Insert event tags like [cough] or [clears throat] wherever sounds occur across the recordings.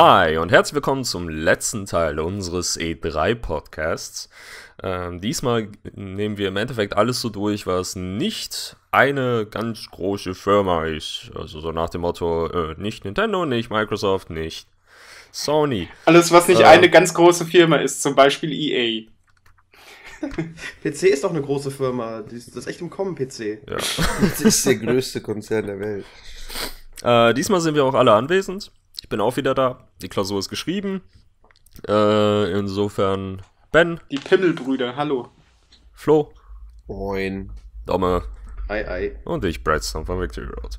Hi und herzlich willkommen zum letzten Teil unseres E3-Podcasts. Ähm, diesmal nehmen wir im Endeffekt alles so durch, was nicht eine ganz große Firma ist. Also so nach dem Motto, äh, nicht Nintendo, nicht Microsoft, nicht Sony. Alles, was nicht ähm, eine ganz große Firma ist, zum Beispiel EA. PC ist doch eine große Firma. Das ist echt im Kommen, PC. Ja. [laughs] Das ist der größte Konzern der Welt. Äh, diesmal sind wir auch alle anwesend. Ich bin auch wieder da. Die Klausur ist geschrieben. Äh, insofern Ben. Die Pimmelbrüder, hallo. Flo. Moin. Domme. Ei, ei. Und ich, Brightstone von Victory Road.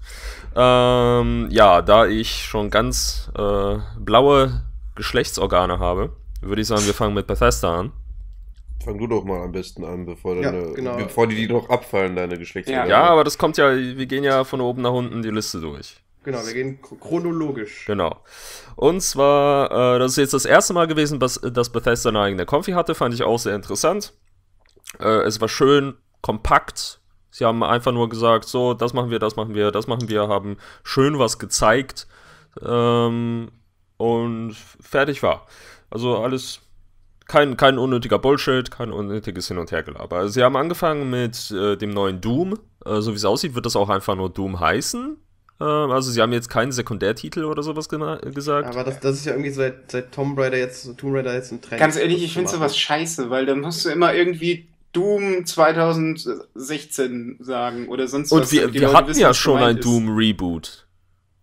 Ähm, ja, da ich schon ganz äh, blaue Geschlechtsorgane habe, würde ich sagen, wir fangen mit Bethesda an. Fang du doch mal am besten an, bevor, ja, genau. bevor die, die noch abfallen, deine Geschlechtsorgane. ja, aber das kommt ja, wir gehen ja von oben nach unten die Liste durch. Genau, wir gehen chronologisch. Genau. Und zwar, äh, das ist jetzt das erste Mal gewesen, dass, dass Bethesda eine eigene Konfi hatte, fand ich auch sehr interessant. Äh, es war schön, kompakt. Sie haben einfach nur gesagt, so, das machen wir, das machen wir, das machen wir, haben schön was gezeigt ähm, und fertig war. Also alles kein, kein unnötiger Bullshit, kein unnötiges Hin- und Hergelaber. sie haben angefangen mit äh, dem neuen Doom. Äh, so wie es aussieht, wird das auch einfach nur Doom heißen. Ähm, also sie haben jetzt keinen Sekundärtitel oder sowas gesagt. Aber das, das ist ja irgendwie seit, seit Tomb Raider jetzt, Tomb Raider jetzt ein Trend. Ganz ehrlich, ich finde sowas scheiße, weil dann musst du immer irgendwie Doom 2016 sagen oder sonst was. Und wir, wir Leute hatten wissen, ja schon ein Doom-Reboot.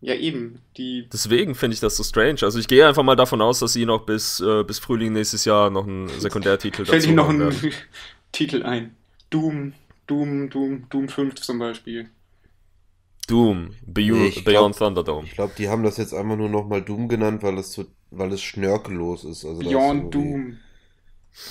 Ja, eben. Die Deswegen finde ich das so strange. Also ich gehe einfach mal davon aus, dass sie noch bis, äh, bis Frühling nächstes Jahr noch einen Sekundärtitel dazu haben. Fällt ihnen noch einen [laughs] Titel ein. Doom, Doom, Doom, Doom 5 zum Beispiel. Doom, Beyond, nee, Beyond Thunderdome. Ich glaube, die haben das jetzt einfach nur nochmal Doom genannt, weil es, so, weil es schnörkellos ist. Also Beyond ist Doom.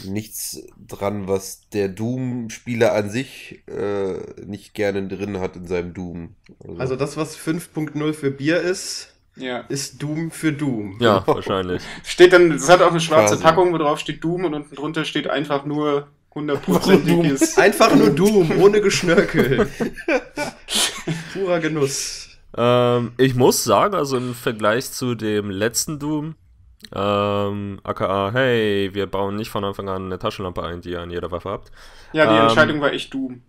Nichts dran, was der Doom-Spieler an sich äh, nicht gerne drin hat in seinem Doom. Also, also das, was 5.0 für Bier ist, ja. ist Doom für Doom. Ja, genau. wahrscheinlich. steht dann, es hat auch eine schwarze Quasi. Packung, wo drauf steht Doom und unten drunter steht einfach nur hundertprozentiges. Einfach nur Doom, ohne Geschnörkel. [laughs] Purer Genuss. Ähm, ich muss sagen, also im Vergleich zu dem letzten Doom, ähm, aka, hey, wir bauen nicht von Anfang an eine Taschenlampe ein, die ihr an jeder Waffe habt. Ja, die ähm, Entscheidung war echt Doom.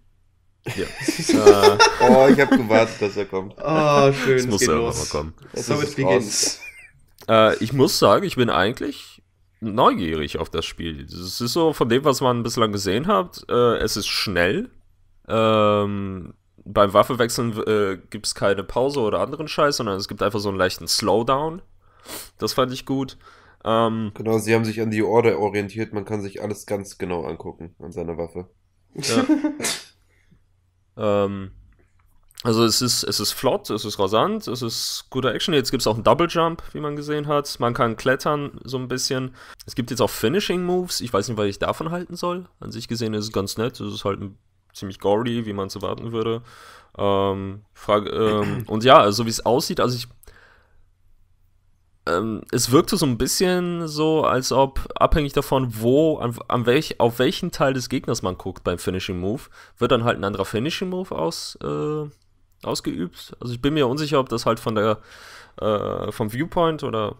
Ja. [laughs] Äh, oh, ich habe gewartet, dass er kommt. Oh, schön. Das muss ja mal kommen. So es begins. Äh, ich muss sagen, ich bin eigentlich neugierig auf das Spiel. Es ist so von dem, was man bislang gesehen hat. Äh, es ist schnell. Ähm, beim Waffewechseln äh, gibt es keine Pause oder anderen Scheiß, sondern es gibt einfach so einen leichten Slowdown. Das fand ich gut. Ähm, genau, sie haben sich an die Order orientiert. Man kann sich alles ganz genau angucken an seiner Waffe. Ja. ähm, also es ist, es ist flott, es ist rasant, es ist guter Action. Jetzt gibt es auch einen Double Jump, wie man gesehen hat. Man kann klettern so ein bisschen. Es gibt jetzt auch Finishing Moves. Ich weiß nicht, was ich davon halten soll. An sich gesehen ist es ganz nett. Es ist halt ein ziemlich gory, wie man es erwarten würde. Ähm, Frage, ähm, [clears throat] und ja, also wie es aussieht, also ich. Ähm, es wirkte so ein bisschen so, als ob abhängig davon, wo, an, an welch, auf welchen Teil des Gegners man guckt beim Finishing Move, wird dann halt ein anderer Finishing Move aus, äh, ausgeübt. Also ich bin mir unsicher, ob das halt von der äh, vom Viewpoint oder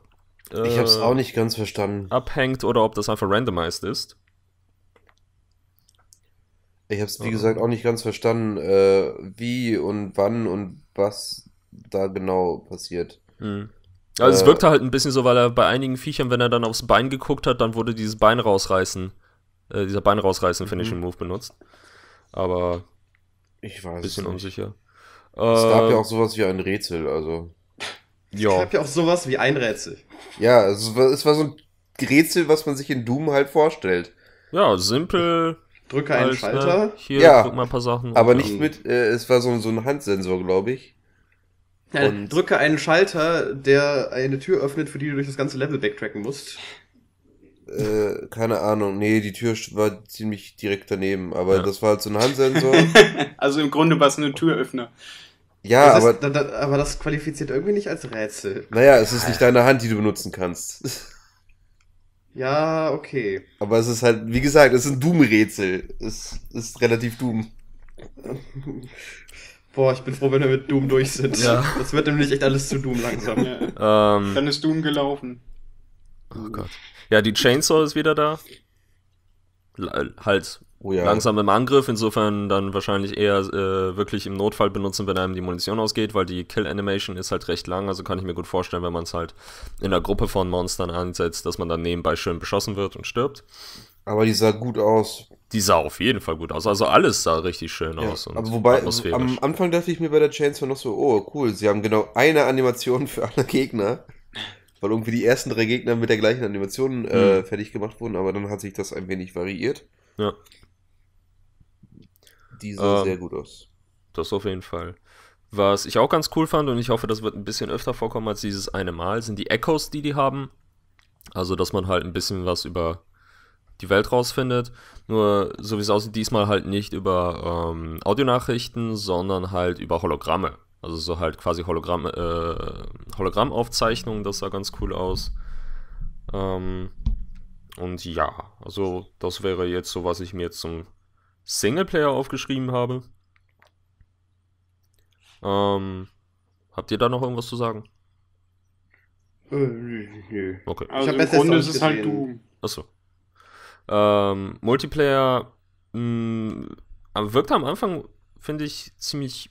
äh, ich hab's äh, auch nicht ganz verstanden abhängt oder ob das einfach randomized ist. Ich habe es, wie gesagt, auch nicht ganz verstanden, äh, wie und wann und was da genau passiert. Mhm. Also äh, es wirkte halt ein bisschen so, weil er bei einigen Viechern, wenn er dann aufs Bein geguckt hat, dann wurde dieses Bein rausreißen, äh, dieser Bein rausreißen Finishing mhm. Move benutzt. Aber ich weiß bisschen nicht. unsicher. Es gab ja äh, auch sowas wie ein Rätsel, also. Ja. Es gab ja auch sowas wie ein Rätsel. Ja, es war, es war so ein Rätsel, was man sich in Doom halt vorstellt. Ja, simpel, drücke einen Alles, ne? Schalter. Hier, ja, drück mal ein paar Sachen. Aber nicht mit, äh, es war so, so ein Handsensor, glaube ich. Ja, drücke einen Schalter, der eine Tür öffnet, für die du durch das ganze Level backtracken musst. Äh, keine Ahnung, nee, die Tür war ziemlich direkt daneben, aber ja. das war halt so ein Handsensor. [laughs] also im Grunde war es nur ein Türöffner. Ja, das aber, ist, da, da, aber das qualifiziert irgendwie nicht als Rätsel. Naja, es ist nicht deine Hand, die du benutzen kannst. [laughs] Ja, okay. Aber es ist halt, wie gesagt, es ist ein Doom-Rätsel. Es ist relativ Doom. [laughs] Boah, ich bin froh, wenn wir mit Doom durch sind. Ja. Das wird nämlich echt alles zu Doom langsam. Ja. Ähm, Dann ist Doom gelaufen. Oh Gott. Ja, die Chainsaw ist wieder da. L halt oh ja. langsam im Angriff. Insofern dann wahrscheinlich eher äh, wirklich im Notfall benutzen, wenn einem die Munition ausgeht, weil die Kill-Animation ist halt recht lang. Also kann ich mir gut vorstellen, wenn man es halt in einer Gruppe von Monstern einsetzt, dass man dann nebenbei schön beschossen wird und stirbt. Aber die sah gut aus. Die sah auf jeden Fall gut aus. Also alles sah richtig schön ja, aus. aber wobei, am Anfang dachte ich mir bei der Chainsaw noch so, oh cool, sie haben genau eine Animation für alle Gegner. Weil irgendwie die ersten drei Gegner mit der gleichen Animation äh, mhm. fertig gemacht wurden, aber dann hat sich das ein wenig variiert. Ja. Die sah ähm, sehr gut aus. Das auf jeden Fall. Was ich auch ganz cool fand und ich hoffe, das wird ein bisschen öfter vorkommen als dieses eine Mal, sind die Echos, die die haben. Also, dass man halt ein bisschen was über die Welt rausfindet. Nur, so wie es aussieht, diesmal halt nicht über ähm, Audionachrichten, sondern halt über Hologramme. Also so halt quasi Hologramm, äh, Hologrammaufzeichnungen, das sah ganz cool aus. Ähm, und ja, also das wäre jetzt so, was ich mir jetzt zum Singleplayer aufgeschrieben habe. Ähm, habt ihr da noch irgendwas zu sagen? Äh, Okay. Also ich hab im Grunde ist es halt Doom. Achso. Ähm, Multiplayer mh, mm, äh, wirkte am Anfang, finde ich, ziemlich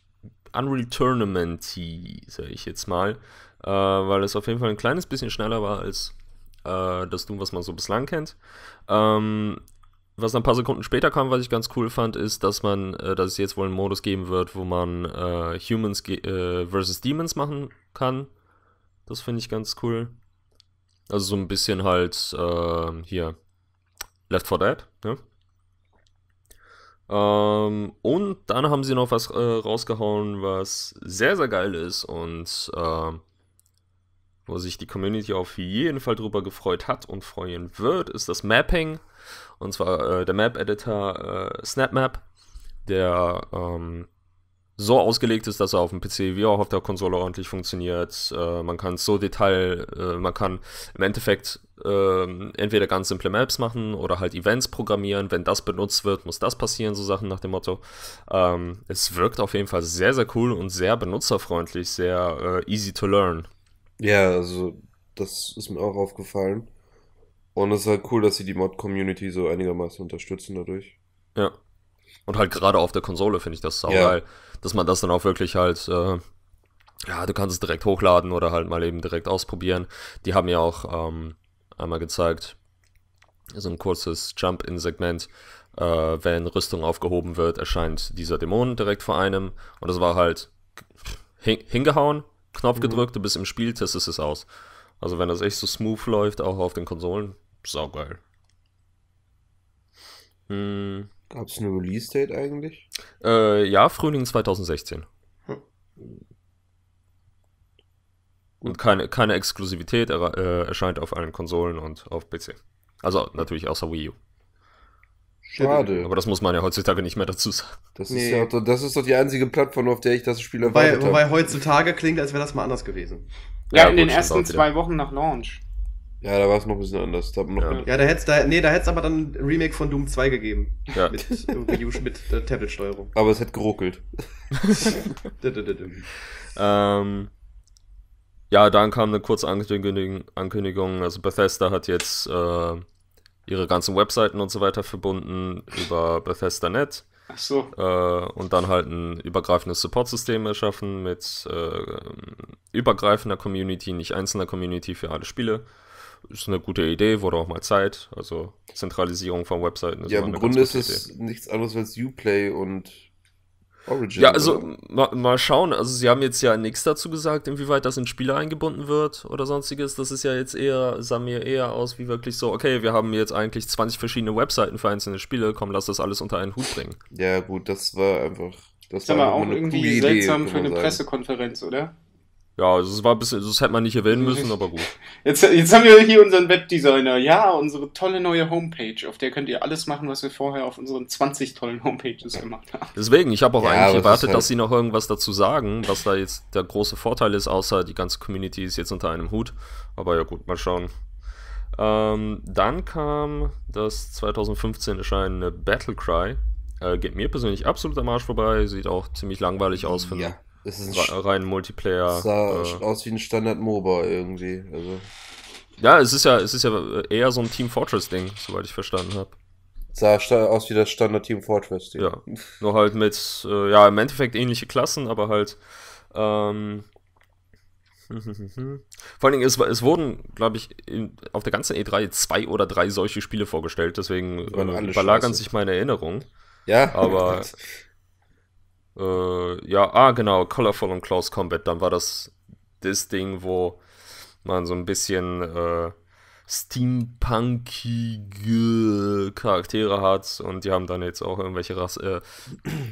Unreal tournament sage ich jetzt mal, äh, weil es auf jeden Fall ein kleines bisschen schneller war als äh, das Doom, was man so bislang kennt. Ähm, was ein paar Sekunden später kam, was ich ganz cool fand, ist, dass man, äh, dass es jetzt wohl einen Modus geben wird, wo man äh, Humans äh, versus Demons machen kann. Das finde ich ganz cool. Also so ein bisschen halt ähm, hier Left 4 Dead, ne? Ähm, und dann haben sie noch was äh, rausgehauen, was sehr, sehr geil ist und ähm, wo sich die Community auf jeden Fall drüber gefreut hat und freuen wird, ist das Mapping. Und zwar äh, der Map-Editor äh, SnapMap, der ähm, so ausgelegt ist, dass er auf dem PC wie auch auf der Konsole ordentlich funktioniert. Äh, man kann so detail, äh, man kann im Endeffekt äh, entweder ganz simple Maps machen oder halt Events programmieren. Wenn das benutzt wird, muss das passieren, so Sachen nach dem Motto. Ähm, es wirkt auf jeden Fall sehr, sehr cool und sehr benutzerfreundlich, sehr äh, easy to learn. Ja, also das ist mir auch aufgefallen. Und es ist halt cool, dass sie die Mod-Community so einigermaßen unterstützen dadurch. Ja. Und halt gerade auf der Konsole finde ich das saugeil, ja. dass man das dann auch wirklich halt, äh, ja, du kannst es direkt hochladen oder halt mal eben direkt ausprobieren. Die haben ja auch ähm, einmal gezeigt, so ein kurzes Jump-In-Segment, äh, wenn Rüstung aufgehoben wird, erscheint dieser Dämon direkt vor einem. Und das war halt hin hingehauen, Knopf mhm. gedrückt, du bist im Spiel, testest es aus. Also wenn das echt so smooth läuft, auch auf den Konsolen, Saugeil. Hm. Gab es eine Release-Date eigentlich? Äh, ja, Frühling 2016. Hm. Und keine, keine Exklusivität er, äh, erscheint auf allen Konsolen und auf PC. Also natürlich außer Wii U. Schade. Aber das muss man ja heutzutage nicht mehr dazu sagen. Das, nee. ist, ja, doch, das ist doch die einzige Plattform, auf der ich das Spiel erwartet wobei, wobei heutzutage klingt, als wäre das mal anders gewesen. Ja, ja in gut, den ersten zwei Wochen nach Launch. Ja, da war es noch ein bisschen anders. Da noch ja. ja, da hätte da, nee, da es aber dann ein Remake von Doom 2 gegeben. Ja. Mit mit äh, Tablet-Steuerung. Aber es hätte geruckelt. [laughs] ähm, ja, dann kam eine kurze Ankündigung, Ankündigung. Also Bethesda hat jetzt äh, ihre ganzen Webseiten und so weiter verbunden über Bethesda.net. Ach so. Äh, und dann halt ein übergreifendes Support-System erschaffen mit äh, übergreifender Community, nicht einzelner Community für alle Spiele ist eine gute Idee, wurde auch mal Zeit. Also Zentralisierung von Webseiten ist Ja, im Grunde ist es Idee. nichts anderes als Uplay und Origin. Ja, also ma mal schauen. Also sie haben jetzt ja nichts dazu gesagt, inwieweit das in Spiele eingebunden wird oder sonstiges. Das ist ja jetzt eher, sah mir eher aus wie wirklich so, okay, wir haben jetzt eigentlich 20 verschiedene Webseiten für einzelne Spiele, komm, lass das alles unter einen Hut bringen. Ja, gut, das war einfach. Das Sag war mal, auch irgendwie seltsam Idee, für eine sagen. Pressekonferenz, oder? Ja, das also war ein bisschen, also das hätte man nicht erwähnen müssen, aber gut. [laughs] Jetzt, jetzt haben wir hier unseren Webdesigner. Ja, unsere tolle neue Homepage, auf der könnt ihr alles machen, was wir vorher auf unseren 20 tollen Homepages gemacht haben. Deswegen, ich habe auch ja, eigentlich erwartet, halt dass sie noch irgendwas dazu sagen, was da jetzt der große Vorteil ist, außer die ganze Community ist jetzt unter einem Hut. Aber ja gut, mal schauen. Ähm, dann kam das 2015 erscheinende Battlecry. Äh, geht mir persönlich absolut am Arsch vorbei, sieht auch ziemlich langweilig aus, finde ich. Ja. Es ist ein rein Multiplayer. Sah äh, aus wie ein Standard-MOBA irgendwie. Also. Ja, es ist ja, es ist ja äh, eher so ein Team Fortress-Ding, soweit ich verstanden habe. Sah aus wie das Standard Team Fortress. -Ding. Ja. Nur halt mit, äh, ja, im Endeffekt ähnliche Klassen, aber halt. Ähm, [laughs] Vor allen Dingen, es, es wurden, glaube ich, in, auf der ganzen E3 zwei oder drei solche Spiele vorgestellt, deswegen äh, überlagern sich meine Erinnerungen. Ja. Aber [laughs] oh äh, ja, ah, genau, Colorful und Close Combat. Dann war das das Ding, wo man so ein bisschen äh, steampunkige Charaktere hat und die haben dann jetzt auch irgendwelche Rass äh,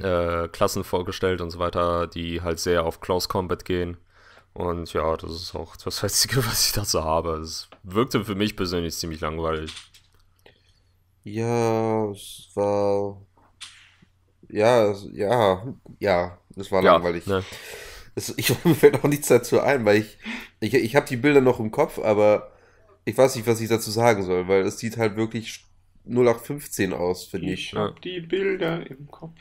äh, Klassen vorgestellt und so weiter, die halt sehr auf Close Combat gehen. Und ja, das ist auch das Einzige, [laughs] was ich dazu habe. Es wirkte für mich persönlich ziemlich langweilig. Ja, es war ja, ja, ja, es war ja, langweilig. Ne. Das, ich [laughs] mir fällt auch nichts dazu ein, weil ich, ich, ich habe die Bilder noch im Kopf, aber ich weiß nicht, was ich dazu sagen soll, weil es sieht halt wirklich 0815 aus, finde ich. Ich habe die Bilder im Kopf.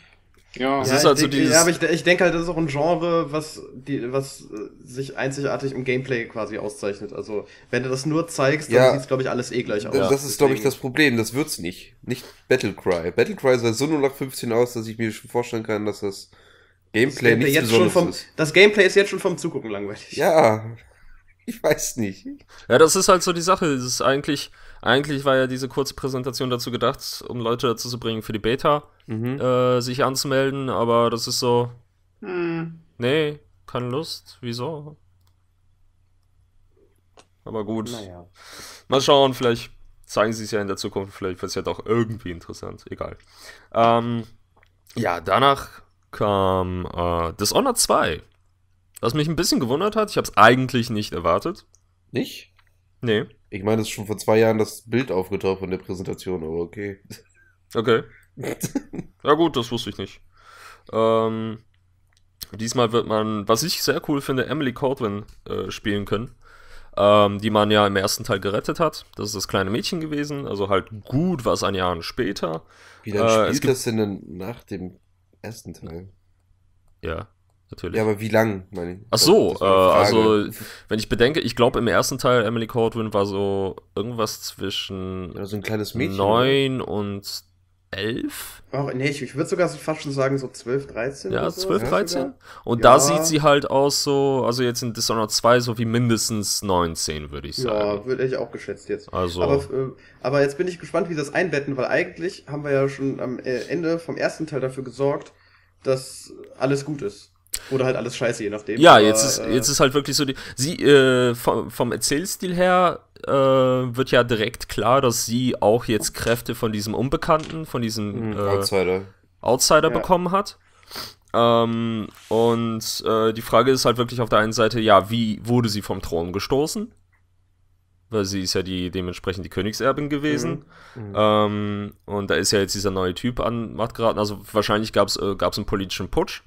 Ja, das ja, ist halt so dieses... ja aber ich, ich denke halt, das ist auch ein Genre, was, die, was äh, sich einzigartig im Gameplay quasi auszeichnet. Also, wenn du das nur zeigst, dann ja, sieht glaube ich, alles eh gleich aus. Das ist, Deswegen... glaube ich, das Problem. Das wird's nicht. Nicht Battlecry. Battlecry sah so nur nach 15 aus, dass ich mir schon vorstellen kann, dass das Gameplay, Gameplay nicht jetzt schon vom, ist. Das Gameplay ist jetzt schon vom Zugucken langweilig. Ja, ich weiß nicht. Ja, das ist halt so die Sache. Es ist eigentlich eigentlich war ja diese kurze Präsentation dazu gedacht, um Leute dazu zu bringen, für die Beta mhm. äh, sich anzumelden, aber das ist so. Mhm. Nee, keine Lust. Wieso? Aber gut. Naja. Mal schauen, vielleicht zeigen sie es ja in der Zukunft, vielleicht wird es ja doch irgendwie interessant. Egal. Ähm, ja, danach kam äh, Dishonored 2. Was mich ein bisschen gewundert hat, ich habe es eigentlich nicht erwartet. Nicht? Nee. Ich meine, es ist schon vor zwei Jahren das Bild aufgetaucht von der Präsentation, aber okay. Okay. ja gut, das wusste ich nicht. Ähm, diesmal wird man, was ich sehr cool finde, Emily Cortwin äh, spielen können. Ähm, die man ja im ersten Teil gerettet hat. Das ist das kleine Mädchen gewesen, also halt gut was an Jahren später. Wie dann äh, spielt das denn nach dem ersten Teil? Ja, natürlich. Ja, aber wie lang, meine ich? Ach so, äh, also, wenn ich bedenke, ich glaube, im ersten Teil Emily Cordwin war so irgendwas zwischen ja, so ein kleines Mädchen, neun oder? und 11. Oh, nee, ich, ich würde sogar fast schon sagen, so 12, 13. Ja, so, 12, 13. Und ja. da sieht sie halt aus so, also jetzt in Dishonored 2, so wie mindestens 19, würde ich sagen. Ja, würde ich auch geschätzt jetzt. Also. Aber, äh, aber, jetzt bin ich gespannt, wie sie das einbetten, weil eigentlich haben wir ja schon am äh, Ende vom ersten Teil dafür gesorgt, dass alles gut ist. Oder halt alles scheiße, je nachdem. Ja, Aber, jetzt, ist, äh, jetzt ist halt wirklich so, die, sie äh, vom, vom Erzählstil her äh, wird ja direkt klar, dass sie auch jetzt Kräfte von diesem Unbekannten, von diesem mhm. äh, Outsider, Outsider ja. bekommen hat. Ähm, und äh, die Frage ist halt wirklich auf der einen Seite, ja, wie wurde sie vom Thron gestoßen? weil sie ist ja die dementsprechend die Königserbin gewesen. Mhm. Mhm. Ähm, und da ist ja jetzt dieser neue Typ an Macht geraten. Also wahrscheinlich gab es äh, einen politischen Putsch.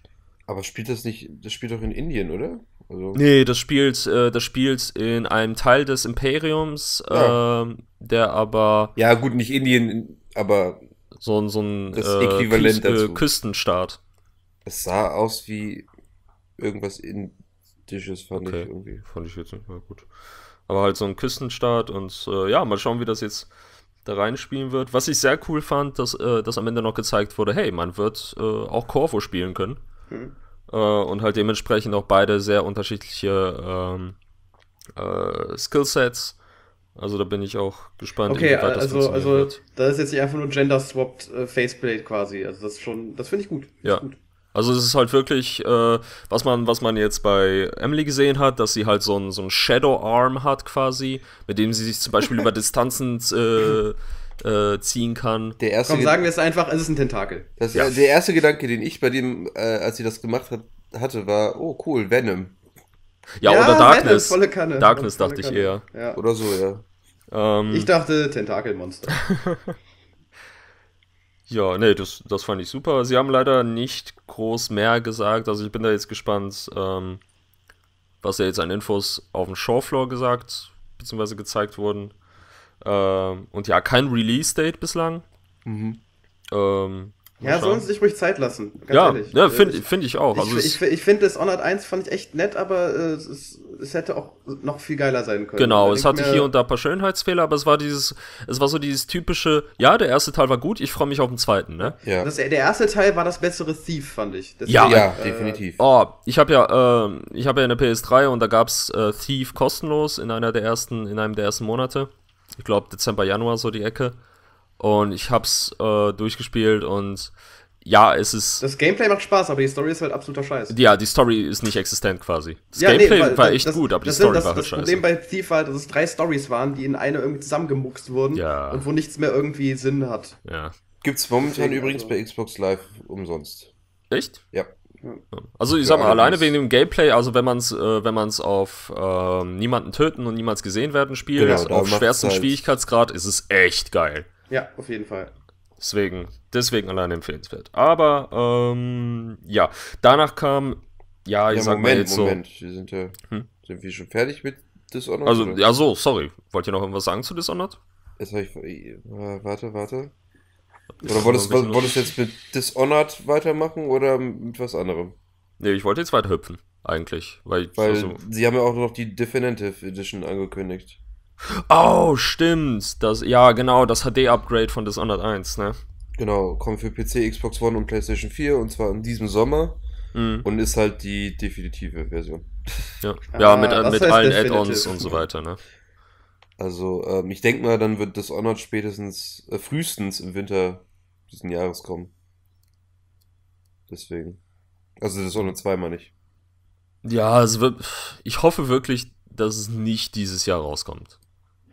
Aber spielt das nicht, das spielt doch in Indien, oder? Also nee, das spielt, äh, das spielt in einem Teil des Imperiums, ja. Ah. äh, der aber. Ja, gut, nicht Indien, aber. So, so ein das äh, Äquivalent Kü äh, dazu. Küstenstaat. Es sah aus wie irgendwas Indisches, fand okay. ich irgendwie. Fand ich jetzt nicht mal gut. Aber halt so ein Küstenstaat und äh, ja, mal schauen, wie das jetzt da reinspielen wird. Was ich sehr cool fand, dass, äh, dass am Ende noch gezeigt wurde, hey, man wird auch Corvo spielen können. Mhm. Äh, und halt dementsprechend auch beide sehr unterschiedliche ähm, äh, Skillsets. Also da bin ich auch gespannt, okay, inwieweit das also, also wird. da ist jetzt nicht einfach nur gender-swapped äh, Faceplate quasi. Also das schon, das finde ich gut. Ja. Also es ist halt wirklich, äh, was man, was man jetzt bei Emily gesehen hat, dass sie halt so einen so ein Shadow Arm hat quasi, mit dem sie sich zum Beispiel über [laughs] Distanzen äh, äh, ziehen kann. Der erste Komm, sagen wir es einfach, es ist ein Tentakel. Das, ja. Der erste Gedanke, den ich bei dem, äh, als sie das gemacht hat, hatte, war, oh cool, Venom. Ja, ja oder Darkness. Venom, volle Kanne. Darkness volle dachte Kanne. ich eher. Ja. Oder so, ja. Ähm, ich dachte Tentakelmonster. [laughs] ja, nee, das, das fand ich super. Sie haben leider nicht groß mehr gesagt, also ich bin da jetzt gespannt, ähm, was ja jetzt an Infos auf dem Showfloor gesagt bzw. gezeigt wurden. Ähm, und ja, kein Release-Date bislang. Mhm. Ähm, ja, sollen sie sich ruhig Zeit lassen. ja, ja also finde find ich auch. Also ich, ich, ich finde, Dishonored 1 fand ich echt nett, aber äh, es, es, hätte auch noch viel geiler sein können. Genau, es hatte hier und da ein paar Schönheitsfehler, aber es war dieses, es war so dieses typische, ja, der erste Teil war gut, ich freue mich auf den zweiten, ne? Ja. Das, der erste Teil war das bessere Thief, fand ich. Deswegen, ja, ja, äh, definitiv. Oh, ich habe ja, äh, ich habe ja eine PS3 und da gab es äh, Thief kostenlos in einer der ersten, in einem der ersten Monate ich glaube Dezember, Januar so die Ecke. Und ich hab's äh, durchgespielt und ja, es ist. Das Gameplay macht Spaß, aber die Story ist halt absoluter Scheiß. Ja, die Story ist nicht existent quasi. Das ja, Gameplay nee, weil, war echt das, gut, aber die Story das, war halt scheiße. Das Problem bei Thief halt, dass es drei Stories waren, die in eine irgendwie zusammengemuxt wurden ja. und wo nichts mehr irgendwie Sinn hat. Ja. Gibt's momentan Deswegen übrigens also. bei Xbox Live umsonst. Echt? Ja. Also ich sag mal, alleine wegen dem Gameplay, also wenn man es äh, wenn man's auf äh, Niemanden töten und niemals gesehen werden spielt, genau, auf schwerstem halt. Schwierigkeitsgrad, ist es echt geil. Ja, auf jeden Fall. Deswegen, deswegen alleine empfehlenswert. Aber ähm, ja, danach kam, ja, ich ja, sag Moment, mal jetzt Moment. so. wir sind ja, hm? sind wir schon fertig mit Dishonored? Also, oder? ja so, sorry. Wollt ihr noch irgendwas sagen zu Dishonored? Jetzt hab ich, äh, warte, warte. Oder wolltest, du jetzt mit Dishonored weitermachen oder mit was anderem? Nee, ich wollte jetzt weiterhüpfen, eigentlich. Weil, weil also, sie haben ja auch noch die Definitive Edition angekündigt. Oh, stimmt. Das, ja, genau, das HD-Upgrade von Dishonored 1, ne? Genau, kommt für PC, Xbox One und PlayStation 4 und zwar in diesem Sommer mhm. und ist halt die definitive Version. Ja, ja ah, äh, mit, mit allen Add-ons und so weiter, ne? Also, ähm, ich denke mal, dann wird Dishonored spätestens, äh, frühestens im Winter nächsten Jahres kommen. Deswegen. Also das ohne zweimal nicht. ich. Ja, also ich hoffe wirklich, dass es nicht dieses Jahr rauskommt.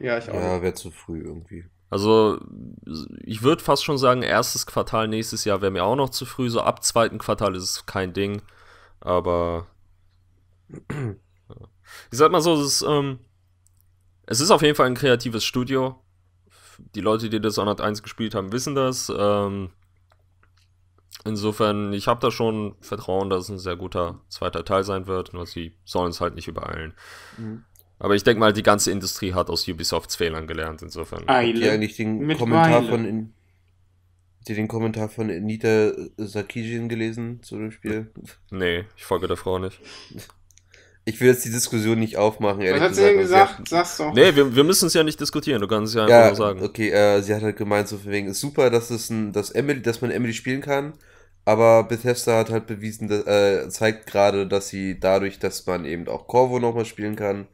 Ja, ich auch. Ja, wäre zu früh irgendwie. Also ich würde fast schon sagen, erstes Quartal nächstes Jahr wäre mir auch noch zu früh. So ab zweiten Quartal ist es kein Ding. Aber ich sag mal so, es ist, ähm, es ist auf jeden Fall ein kreatives Studio die Leute, die Dishonored 1 gespielt haben, wissen das. Ähm, insofern, ich habe da schon Vertrauen, dass es ein sehr guter zweiter Teil sein wird, nur sie sollen es halt nicht übereilen. Mhm. Aber ich denke mal, die ganze Industrie hat aus Ubisofts Fehlern gelernt, insofern. Eile. Habt ihr eigentlich den Kommentar Weile. von in, den Kommentar von Nita Sarkisian gelesen zu dem Spiel? Nee, ich folge der Frau nicht. [laughs] Ich will jetzt die Diskussion nicht aufmachen, ehrlich gesagt. Was hat sie denn gesagt? Sag's doch. Nee, wir, wir müssen es ja nicht diskutieren, du kannst es ja einfach ja, nur sagen. Okay, äh, sie hat halt gemeint, so von wegen, ist super, dass, es ein, dass, Emily, dass man Emily spielen kann, aber Bethesda hat halt bewiesen, dass, äh, zeigt gerade, dass sie dadurch, dass man eben auch Corvo nochmal spielen kann,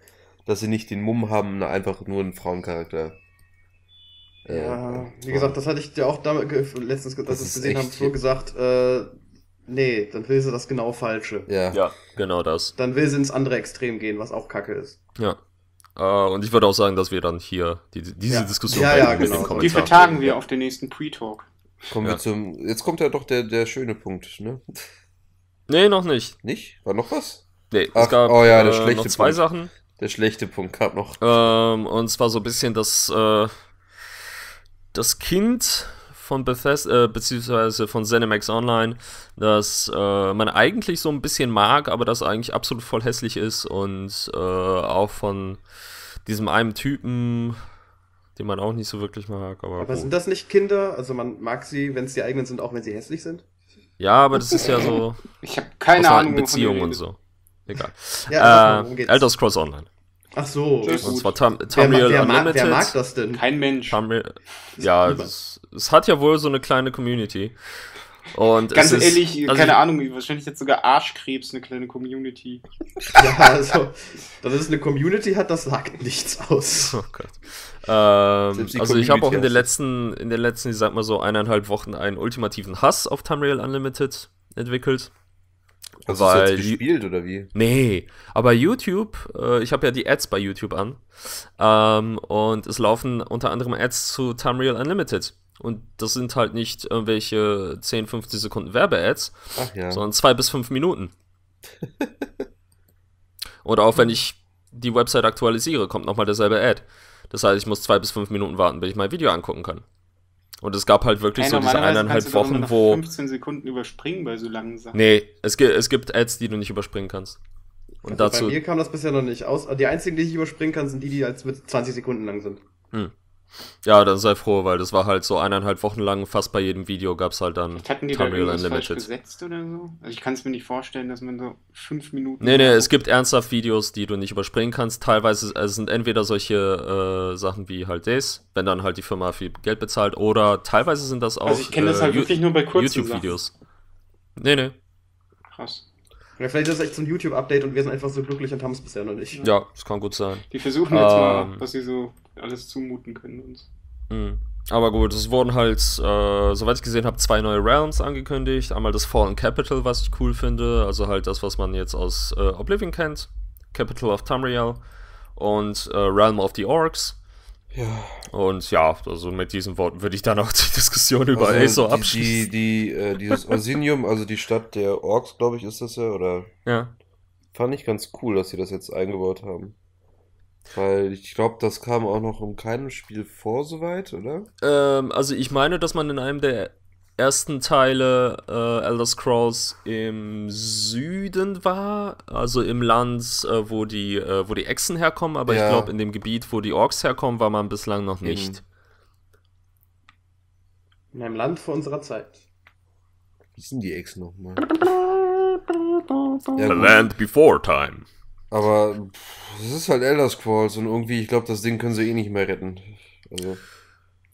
dass sie nicht den Mumm haben, einfach nur einen Frauencharakter. Äh, ja, wie gesagt, das hatte ich dir auch damit letztens, dass ich es gesehen haben, so gesagt, äh, Nee, dann will sie das genau Falsche. Ja. ja, genau das. Dann will sie ins andere Extrem gehen, was auch Kacke ist. Ja. Uh, und ich würde auch sagen, dass wir dann hier die, diese ja. Diskussion ja, ja, genau. mit dem Die vertagen wir auf den nächsten Pre-Talk. Kommen ja. wir zum. Jetzt kommt ja doch der, der schöne Punkt, ne? Nee, noch nicht. Nicht? War noch was? Nee, Ach, es gab oh ja, der äh, schlechte noch zwei Punkt. Sachen. Der schlechte Punkt gab noch. Ähm, und zwar so ein bisschen das, äh, das Kind von Bethesda, äh, beziehungsweise von ZeniMax Online, das äh, man eigentlich so ein bisschen mag, aber das eigentlich absolut voll hässlich ist und äh, auch von diesem einen Typen, den man auch nicht so wirklich mag. Aber, aber sind das nicht Kinder? Also man mag sie, wenn es die eigenen sind, auch wenn sie hässlich sind? Ja, aber das ist ja so. [laughs] Ich habe keine Ahnung. Beziehungen und so. Egal. [laughs] ja, äh, Elder Scrolls Online. Ach so. Und zwar Tam Tamriel wer, wer, Unlimited. Mag, wer mag das denn? Kein Mensch. Tamriel, ja, das es hat ja wohl so eine kleine Community. Und Ganz ehrlich, ist, also keine ich, Ahnung, wahrscheinlich jetzt sogar Arschkrebs eine kleine Community. [laughs] ja, also, dass es eine Community hat, das sagt nichts aus. [laughs] Oh Gott. Ähm, also ich habe auch in den letzten, in den letzten, ich sag mal so eineinhalb Wochen einen ultimativen Hass auf Time Rail Unlimited entwickelt. Hast weil du gespielt oder wie? Nee, aber YouTube, äh, ich habe ja die Ads bei YouTube an ähm, und es laufen unter anderem Ads zu Time Rail Unlimited. Und das sind halt nicht irgendwelche 10, 15 Sekunden Werbe-Ads, ja. sondern zwei bis fünf Minuten. [laughs] Oder auch wenn ich die Website aktualisiere, kommt nochmal derselbe Ad. Das heißt, ich muss zwei bis fünf Minuten warten, bis ich mein Video angucken kann. Und es gab halt wirklich hey, so diese eineinhalb Wochen, wo. 15 Sekunden überspringen bei so langen Sachen. Nee, es, es gibt Ads, die du nicht überspringen kannst. Und also dazu. Bei mir kam das bisher noch nicht aus. Die einzigen, die ich überspringen kann, sind die, die als mit 20 Sekunden lang sind. Hm. Ja, dann sei froh, weil das war halt so eineinhalb Wochen lang, fast bei jedem Video gab es halt dann Vielleicht hatten die Thumbnail da Unlimited. Falsch gesetzt oder so? Also ich kann es mir nicht vorstellen, dass man so fünf Minuten. Nee, nee, es gibt ernsthaft Videos, die du nicht überspringen kannst. Teilweise also sind entweder solche äh, Sachen wie halt das, wenn dann halt die Firma viel Geld bezahlt, oder teilweise sind das auch. Also ich kenne das halt äh, wirklich nur bei kurzen YouTube-Videos. Nee, nee. Krass. Ja, vielleicht ist das echt so ein YouTube-Update und wir sind einfach so glücklich und haben es bisher noch nicht. Ja, das kann gut sein. Die versuchen jetzt ähm, mal, dass sie so alles zumuten können uns. Mhm. Aber gut, es wurden halt, äh, soweit ich gesehen habe, zwei neue Realms angekündigt. Einmal das Fallen Capital, was ich cool finde, also halt das, was man jetzt aus äh, Oblivion kennt, Capital of Tamriel und äh, Realm of the Orcs. Ja. Und ja, also mit diesen Worten würde ich dann auch [laughs] die Diskussion über also Aso abschließen. Die, die, äh, dieses [laughs] Orsinium, also die Stadt der Orks, glaube ich, ist das ja, oder? Ja. Fand ich ganz cool, dass sie das jetzt eingebaut haben. Weil ich glaube, das kam auch noch in keinem Spiel vor, soweit, oder? Ähm, also ich meine, dass man in einem der ersten Teile äh, Elder Scrolls im Süden war, also im Land, äh, wo, die, äh, wo die Echsen herkommen, aber ja. ich glaube, in dem Gebiet, wo die Orks herkommen, war man bislang noch mhm. nicht. In einem Land vor unserer Zeit. Wie sind die Echsen nochmal? Ja, The Land Before Time. Aber es ist halt Elder Scrolls und irgendwie, ich glaube, das Ding können sie eh nicht mehr retten. Also.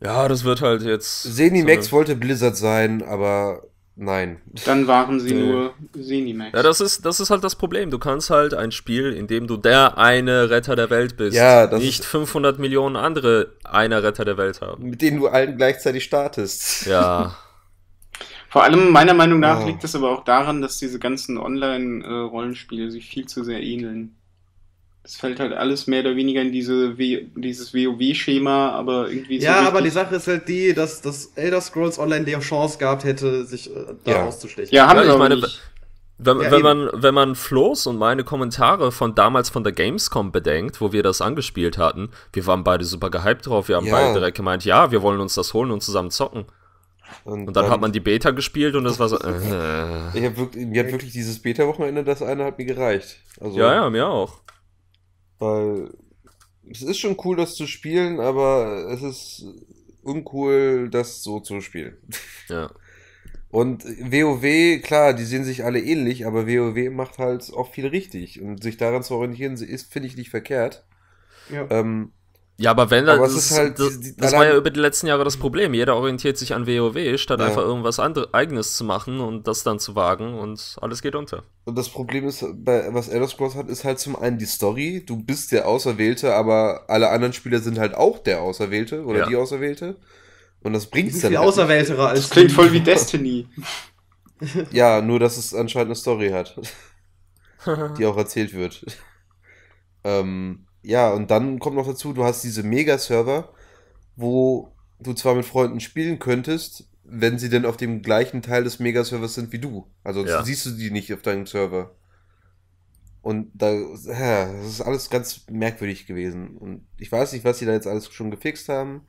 Ja, das wird halt jetzt. Zenimax so wollte Blizzard sein, aber nein. Dann waren sie nee. nur Zenimax. Ja, das ist, das ist halt das Problem. Du kannst halt ein Spiel, in dem du der eine Retter der Welt bist, ja, nicht 500 Millionen andere einer Retter der Welt haben. Mit denen du allen gleichzeitig startest. Ja. [laughs] Vor allem meiner Meinung nach oh. liegt es aber auch daran, dass diese ganzen Online-Rollenspiele sich viel zu sehr ähneln. Es fällt halt alles mehr oder weniger in diese w dieses WoW-Schema, aber irgendwie. so. Ja, aber die Sache ist halt die, dass, dass Elder Scrolls Online die Chance gehabt hätte, sich äh, da ja. auszustechen. Ja, haben ja, wir ich meine, Wenn, ja, wenn, man, wenn man Flo's und meine Kommentare von damals von der Gamescom bedenkt, wo wir das angespielt hatten, wir waren beide super gehypt drauf, wir haben ja. beide direkt gemeint, ja, wir wollen uns das holen und zusammen zocken. Und, und dann, dann, hat man die Beta gespielt und das war so. Äh. [laughs] Ich hab wirklich, mir hat wirklich dieses Beta-Wochenende, das eine hat mir gereicht. Also, ja, ja, mir auch. Weil es ist schon cool, das zu spielen, aber es ist uncool, das so zu spielen. Ja. [laughs] Und WoW, klar, die sehen sich alle ähnlich, aber WoW macht halt auch viel richtig. Und sich daran zu orientieren, ist, finde ich, nicht verkehrt. Ja. Ähm, ja, aber wenn aber das, ist halt, das, das war ja über die letzten Jahre das Problem. Jeder orientiert sich an WoW, statt ja. einfach irgendwas andere, eigenes zu machen und das dann zu wagen und alles geht unter. Und das Problem ist, was Elder Scrolls hat, ist halt zum einen die Story. Du bist der Auserwählte, aber alle anderen Spieler sind halt auch der Auserwählte oder ja. die Auserwählte. Und das bringt es dann. Viel halt Auserwähltere als das klingt voll wie [laughs] Destiny. ja, nur dass es anscheinend eine Story hat, [laughs] die auch erzählt wird. ähm, ja, und dann kommt noch dazu, du hast diese Mega-Server, wo du zwar mit Freunden spielen könntest, wenn sie denn auf dem gleichen Teil des Mega-Servers sind wie du. Also ja. siehst du die nicht auf deinem Server. Und da, ja, das ist alles ganz merkwürdig gewesen. Und ich weiß nicht, was sie da jetzt alles schon gefixt haben.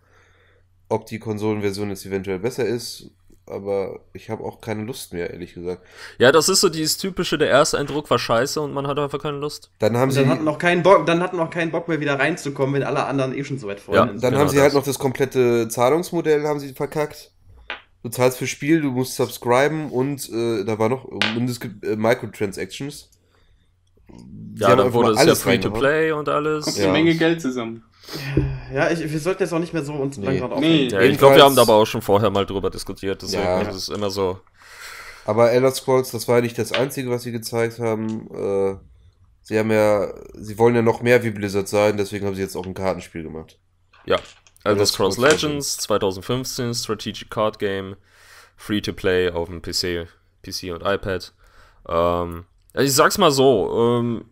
Ob die Konsolenversion jetzt eventuell besser ist aber ich habe auch keine Lust mehr, ehrlich gesagt. Ja, das ist so dieses typische, der erste Eindruck war scheiße und man hatte einfach keine Lust. Dann haben und sie hatten noch keinen Bock, dann hatten noch keinen Bock mehr wieder reinzukommen, wenn alle anderen eh schon so weit vorne ja, sind. Dann genau haben sie halt das. halt noch das komplette Zahlungsmodell haben sie verkackt. Du zahlst fürs Spiel, du musst subscriben und äh, da war noch und es gibt äh, Microtransactions. Die ja, dann wurde es ja Free to Play und alles. Kommt ja. eine Menge Geld zusammen. Ja, ich, wir sollten jetzt auch nicht mehr so uns nee. gerade nee. ja, Ich glaube, wir haben da aber auch schon vorher mal drüber diskutiert, deswegen ja. ist es immer so. Aber Elder Scrolls, das war ja nicht das Einzige, was sie gezeigt haben. Äh, sie haben ja, sie wollen ja noch mehr wie Blizzard sein, deswegen haben sie jetzt auch ein Kartenspiel gemacht. Ja, Elder Scrolls Legends 2015, Strategic Card Game, Free to Play auf dem PC, PC und iPad. Ähm, ich sag's mal so, ähm,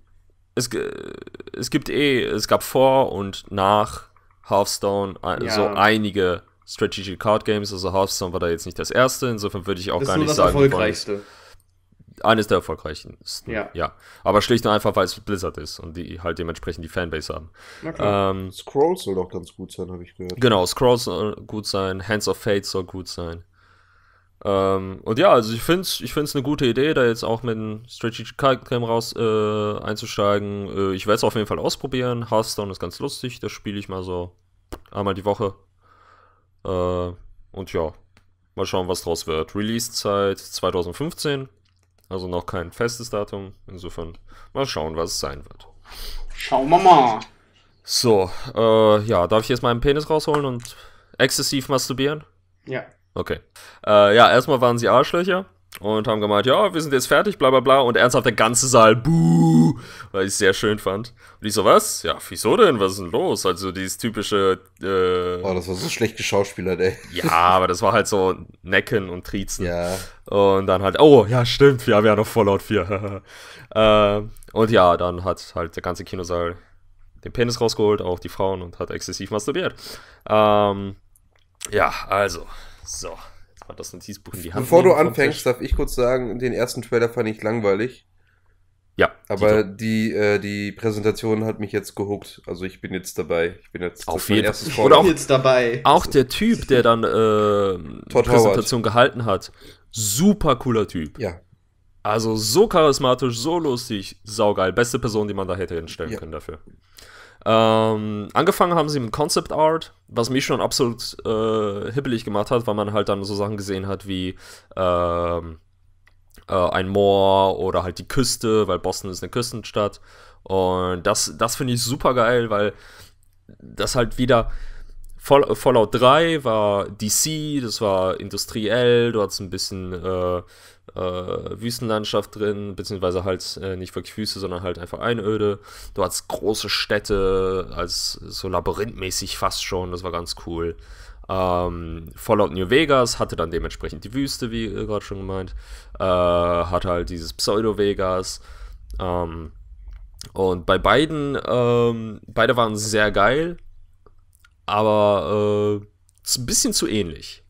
es, es gibt eh, es gab vor und nach Hearthstone ja. so einige Strategic Card Games, also Hearthstone war da jetzt nicht das erste, insofern würde ich auch das gar ist nicht das sagen. Das erfolgreichste. Eines der erfolgreichsten. Ja. ja. Aber schlicht und einfach, weil es Blizzard ist und die halt dementsprechend die Fanbase haben. Ähm, Scrolls soll doch ganz gut sein, habe ich gehört. Genau, Scrolls soll gut sein, Hands of Fate soll gut sein. Ähm, und ja, also ich finde es ich eine gute Idee, da jetzt auch mit einem Strategic Card Game raus äh, einzusteigen. Äh, ich werde es auf jeden Fall ausprobieren. Hearthstone ist ganz lustig, das spiele ich mal so einmal die Woche. Äh, und ja, mal schauen, was draus wird. Release-Zeit 2015, also noch kein festes Datum. Insofern mal schauen, was es sein wird. Schauen wir mal. So, äh, ja, darf ich jetzt meinen Penis rausholen und exzessiv masturbieren? Ja. Okay. Äh, ja, erstmal waren sie Arschlöcher und haben gemeint, ja, wir sind jetzt fertig, bla bla bla. Und ernsthaft der ganze Saal, buh, weil ich es sehr schön fand. Und ich so, was? Ja, wieso denn? Was ist denn los? Also dieses typische... Äh, oh, das war so schlecht geschauspielert, ey. Ja, aber das war halt so Necken und Triezen. Ja. Und dann halt, oh, ja, stimmt, wir haben ja noch Fallout 4. [laughs] äh, und ja, dann hat halt der ganze Kinosaal den Penis rausgeholt, auch die Frauen, und hat exzessiv masturbiert. Ähm, ja, also, so, jetzt mal das Notizbuch in die Hand. Bevor du anfängst, darf ich kurz sagen, den ersten Trailer fand ich langweilig. Ja. Aber die, die, äh, die Präsentation hat mich jetzt gehuckt. Also ich bin jetzt dabei. Ich bin jetzt auf jeden Fall. Ich bin jetzt dabei. Auch der Typ, der dann äh, Todd Präsentation Howard. gehalten hat. Super cooler Typ. Ja. Also so charismatisch, so lustig, saugeil. Beste Person, die man da hätte hinstellen ja. können dafür. Ähm, angefangen haben sie mit Concept Art, was mich schon absolut äh, hippelig gemacht hat, weil man halt dann so Sachen gesehen hat wie äh, äh, ein Moor oder halt die Küste, weil Boston ist eine Küstenstadt. Und das, das finde ich super geil, weil das halt wieder. Fall, Fallout 3 war DC, das war industriell, du hattest ein bisschen äh, äh, Wüstenlandschaft drin, beziehungsweise halt äh, nicht wirklich Wüste, sondern halt einfach Einöde. Du hattest große Städte, als so labyrinthmäßig fast schon, das war ganz cool. Ähm, Fallout New Vegas hatte dann dementsprechend die Wüste, wie äh, gerade schon gemeint, äh, hat halt dieses Pseudo-Vegas. Ähm, und bei beiden, ähm, beide waren sehr geil, aber ein äh, bisschen zu ähnlich.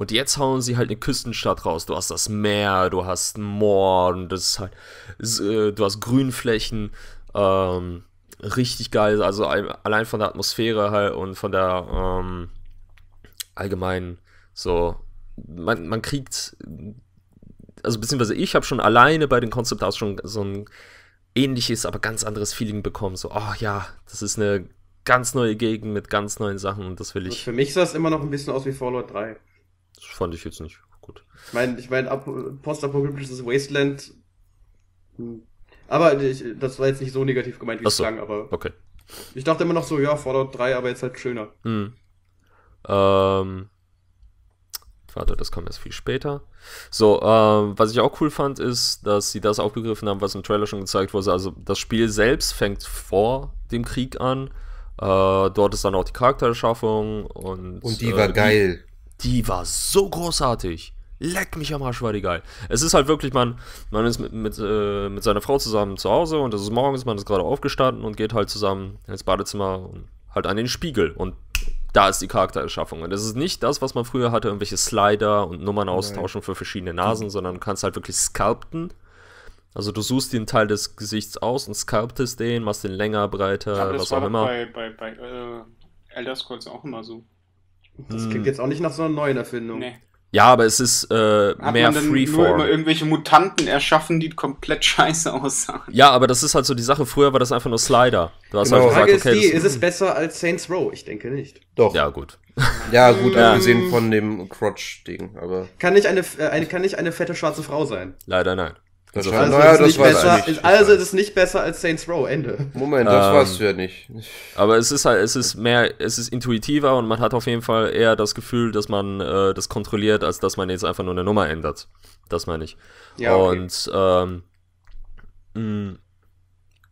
Und jetzt hauen sie halt eine Küstenstadt raus. Du hast das Meer, du hast Moor, und das ist halt, äh, du hast Grünflächen, ähm, richtig geil. Also allein von der Atmosphäre halt und von der ähm, allgemeinen so, man, man kriegt, also beziehungsweise ich habe schon alleine bei den Concept Arts schon so ein ähnliches, aber ganz anderes Feeling bekommen. So, oh ja, das ist eine ganz neue Gegend mit ganz neuen Sachen und das will also ich. Für mich sah es immer noch ein bisschen aus wie Fallout 3. Das fand ich jetzt nicht gut. Ich meine, ich meine, postapokalyptisches Wasteland. Hm. Aber ich, das war jetzt nicht so negativ gemeint, wie es so. klang, aber. Okay. Ich dachte immer noch so, ja, Fallout 3, aber jetzt halt schöner. Mhm. Ähm. Warte, das kam erst viel später. So, ähm, was ich auch cool fand, ist, dass sie das aufgegriffen haben, was im Trailer schon gezeigt wurde. Also das Spiel selbst fängt vor dem Krieg an. Äh, dort ist dann auch die Charaktererschaffung und. Und die war äh, die, geil die war so großartig. Leck mich am Arsch, war die geil. Es ist halt wirklich, man, man ist mit, mit, äh, mit seiner Frau zusammen zu Hause und es ist morgens, man ist gerade aufgestanden und geht halt zusammen ins Badezimmer und halt an den Spiegel und da ist die Charaktererschaffung. Und das ist nicht das, was man früher hatte, irgendwelche Slider und Nummern austauschen für verschiedene Nasen, sondern du kannst halt wirklich sculpten. Also du suchst dir einen Teil des Gesichts aus und sculptest den, machst den länger, breiter, glaub, was auch immer. Bei, bei, bei äh, Elder Scrolls auch immer so. Das hm. klingt jetzt auch nicht nach so einer neuen Erfindung. Nee. Ja, aber es ist äh, Hat mehr man dann Freeform. Nur immer irgendwelche Mutanten erschaffen, die komplett [laughs] scheiße aussahen. Ja, aber das ist halt so die Sache. Früher war das einfach nur Slider. Du hast genau. einfach gesagt, ist okay, die, ist, es besser als Saints Row? Ich denke nicht. Doch. Ja, gut. [laughs] Ja, gut, ja. abgesehen ähm. von dem Crotch-Ding, aber. Kann nicht eine, äh, eine, kann nicht eine fette schwarze Frau sein? Leider nein. Also also das also, also, naja, das besser, nicht. Ist, also es ist nicht besser als Saints Row, Ende. Moment, das ähm, warst du ja nicht. Aber es ist halt, es ist mehr, es ist intuitiver und man hat auf jeden Fall eher das Gefühl, dass man äh, das kontrolliert, als dass man jetzt einfach nur eine Nummer ändert. Das meine ich. Ja, okay. Und ähm, mh, mm,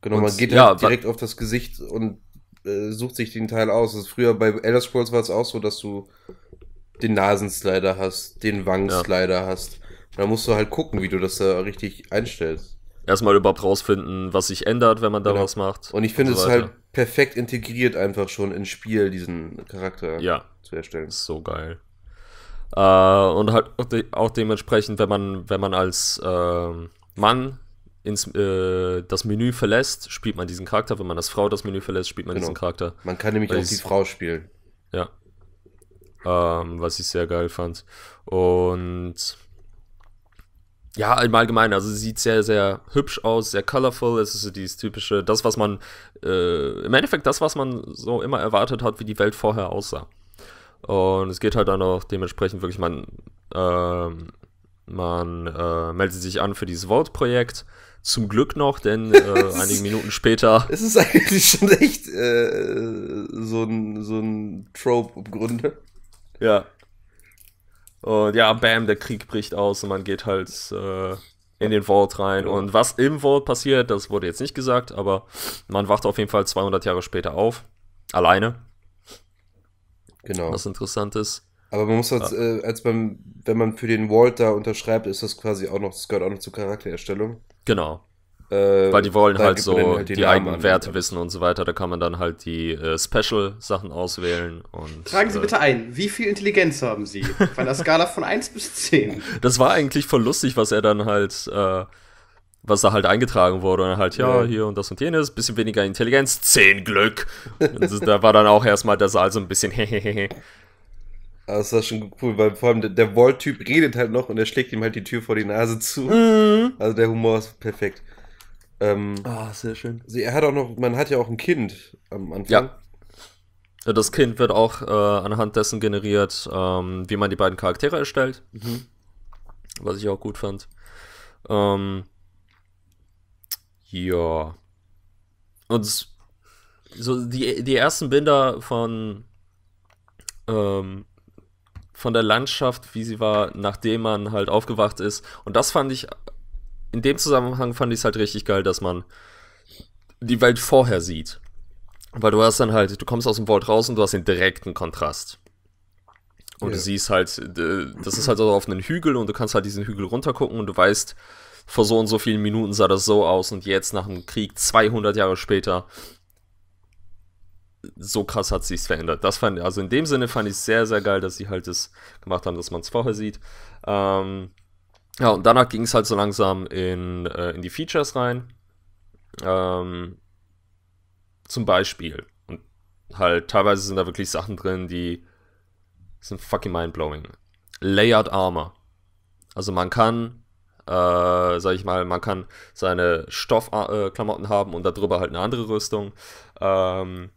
Genau, und, man geht ja, halt direkt auf das Gesicht und äh, sucht sich den Teil aus. Also früher bei Elder Scrolls war es auch so, dass du den Nasenslider hast, den Wangenslider ja. hast. Da musst du halt gucken, wie du das da richtig einstellst. Erstmal überhaupt rausfinden, was sich ändert, wenn man da genau. was macht. Und ich finde es so halt perfekt integriert, einfach schon ins Spiel, diesen Charakter ja. zu erstellen. Ist so geil. Äh, und halt auch, de auch, dementsprechend, wenn man, wenn man als äh, Mann ins, äh, das Menü verlässt, spielt man diesen Charakter. Wenn man als Frau das Menü verlässt, spielt man genau. diesen Charakter. Man kann nämlich auch die Frau spielen. Ja. Ähm, was ich sehr geil fand. Und ja, im Allgemeinen, also sie sieht sehr, sehr hübsch aus, sehr colorful. Es ist so dieses typische, das, was man, äh, im Endeffekt das, was man so immer erwartet hat, wie die Welt vorher aussah. Und es geht halt dann auch dementsprechend wirklich, man, äh, man äh, meldet sich an für dieses Vault-Projekt. Zum Glück noch, denn äh, [laughs] einige Minuten später. [laughs] Es ist eigentlich schon echt äh, so, ein, so ein Trope im Grunde. Ja, und ja, bam, der Krieg bricht aus und man geht halt äh, in den Vault rein. Und was im Vault passiert, das wurde jetzt nicht gesagt, aber man wacht auf jeden Fall 200 Jahre später auf. Alleine. Genau. Was interessant ist. Aber man muss als, halt, äh, als beim, wenn man für den Vault da unterschreibt, ist das quasi auch noch, das gehört auch noch zur Charaktererstellung. Genau. Äh, Weil die wollen halt so halt die, die eigenen an, Werte oder? wissen und so weiter. Da kann man dann halt die äh, Special-Sachen auswählen. Und, Tragen Sie äh, bitte ein, wie viel Intelligenz haben Sie? Von der Skala von 1 bis 10. [laughs] Das war eigentlich voll lustig, was er dann halt, äh, was da halt eingetragen wurde. Und halt, ja, ja, hier und das und jenes, bisschen weniger Intelligenz, 10 Glück. das, da war dann auch erstmal der Saal so ein bisschen [laughs] hehehe. Also, das war schon cool, weil vor allem der, der Wall-Typ redet halt noch und er schlägt ihm halt die Tür vor die Nase zu. Mhm. Also der Humor ist perfekt. Ähm, ah, sehr schön. Sie, er hat auch noch, man hat ja auch ein Kind am Anfang. Ja. Das Kind wird auch äh, anhand dessen generiert, ähm, wie man die beiden Charaktere erstellt. Mhm. Was ich auch gut fand. Ähm, ja. Und so die, die ersten Bilder von, ähm, von der Landschaft, wie sie war, nachdem man halt aufgewacht ist. Und das fand ich in dem Zusammenhang fand ich es halt richtig geil, dass man die Welt vorher sieht. Weil du hast dann halt, du kommst aus dem Vault raus und du hast den direkten Kontrast. Und ja. du siehst halt, das ist halt so auf einem Hügel und du kannst halt diesen Hügel runtergucken und du weißt, vor so und so vielen Minuten sah das so aus und jetzt nach dem Krieg 200 Jahre später, so krass hat sich's verändert. Das fand, also in dem Sinne fand ich sehr, sehr geil, dass sie halt das gemacht haben, dass man es vorher sieht. Ähm, ja, und danach ging es halt so langsam in, äh, in die Features rein. Ähm, zum Beispiel. Und halt, teilweise sind da wirklich Sachen drin, die sind fucking mindblowing. Layered Armor. Also man kann, äh, sag ich mal, man kann seine Stoffklamotten äh, haben und darüber halt eine andere Rüstung. Ähm,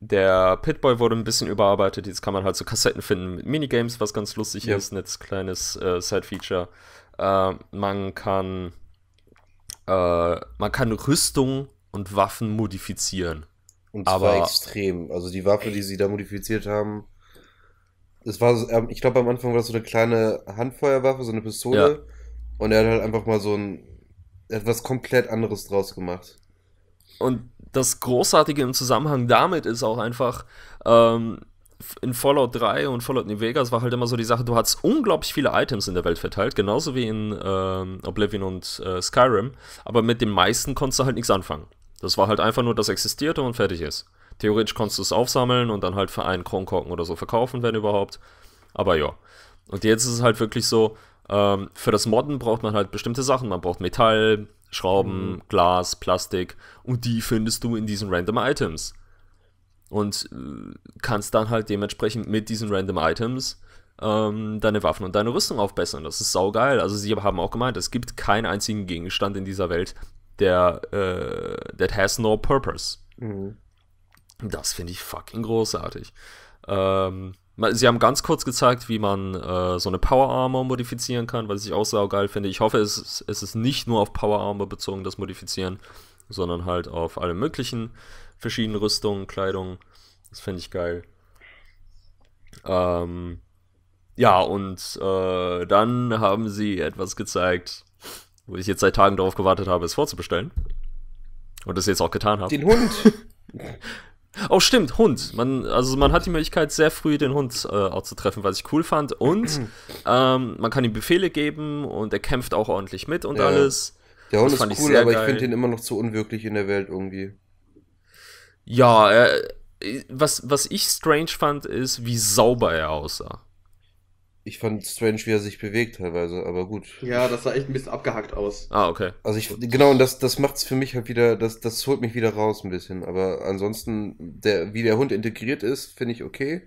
der Pitboy wurde ein bisschen überarbeitet. Jetzt kann man halt so Kassetten finden mit Minigames, was ganz lustig ja. ist. Ein kleines äh, Side-Feature. Äh, man kann äh, man kann Rüstung und Waffen modifizieren. Und zwar aber extrem. Also die Waffe, die sie da modifiziert haben, es war, ähm, ich glaube am Anfang war das so eine kleine Handfeuerwaffe, so eine Pistole. Ja. Und er hat halt einfach mal so ein etwas komplett anderes draus gemacht. Und das Großartige im Zusammenhang damit ist auch einfach, ähm, in Fallout 3 und Fallout New Vegas war halt immer so die Sache, du hattest unglaublich viele Items in der Welt verteilt, genauso wie in äh, Oblivion und äh, Skyrim, aber mit den meisten konntest du halt nichts anfangen. Das war halt einfach nur, das existierte und fertig ist. Theoretisch konntest du es aufsammeln und dann halt für einen Kronkorken oder so verkaufen, wenn überhaupt. Aber ja. Und jetzt ist es halt wirklich so, ähm, für das Modden braucht man halt bestimmte Sachen. Man braucht Metall, Schrauben, mhm. Glas, Plastik und die findest du in diesen random Items und äh, kannst dann halt dementsprechend mit diesen Random Items ähm, deine Waffen und deine Rüstung aufbessern. Das ist saugeil. Also sie haben auch gemeint, es gibt keinen einzigen Gegenstand in dieser Welt, der äh, that has no purpose. Mhm. Das finde ich fucking großartig. Ähm, sie haben ganz kurz gezeigt, wie man äh, so eine Power Armor modifizieren kann, was ich auch saugeil finde. Ich hoffe, es, es ist nicht nur auf Power Armor bezogen, das Modifizieren, sondern halt auf alle möglichen verschiedenen Rüstungen, Kleidung. Das fände ich geil. Ähm, ja, und äh, dann haben sie etwas gezeigt, wo ich jetzt seit Tagen darauf gewartet habe, es vorzubestellen. Und das jetzt auch getan habe. Den Hund! [laughs] oh, stimmt, Hund. Man, also man hat die Möglichkeit, sehr früh den Hund äh, auch zu treffen, was ich cool fand. Und [clears throat] ähm, man kann ihm Befehle geben und er kämpft auch ordentlich mit und ja. alles. Der Hund das ist cool, aber geil. ich finde ihn immer noch zu unwirklich in der Welt irgendwie. Ja, äh, was, was ich strange fand, ist, wie sauber er aussah. Ich fand strange, wie er sich bewegt teilweise, aber gut. Ja, das sah echt ein bisschen abgehackt aus. Ah, okay. Also ich, genau, und das, das macht es für mich halt wieder, das, das holt mich wieder raus ein bisschen. Aber ansonsten, der, wie der Hund integriert ist, finde ich okay.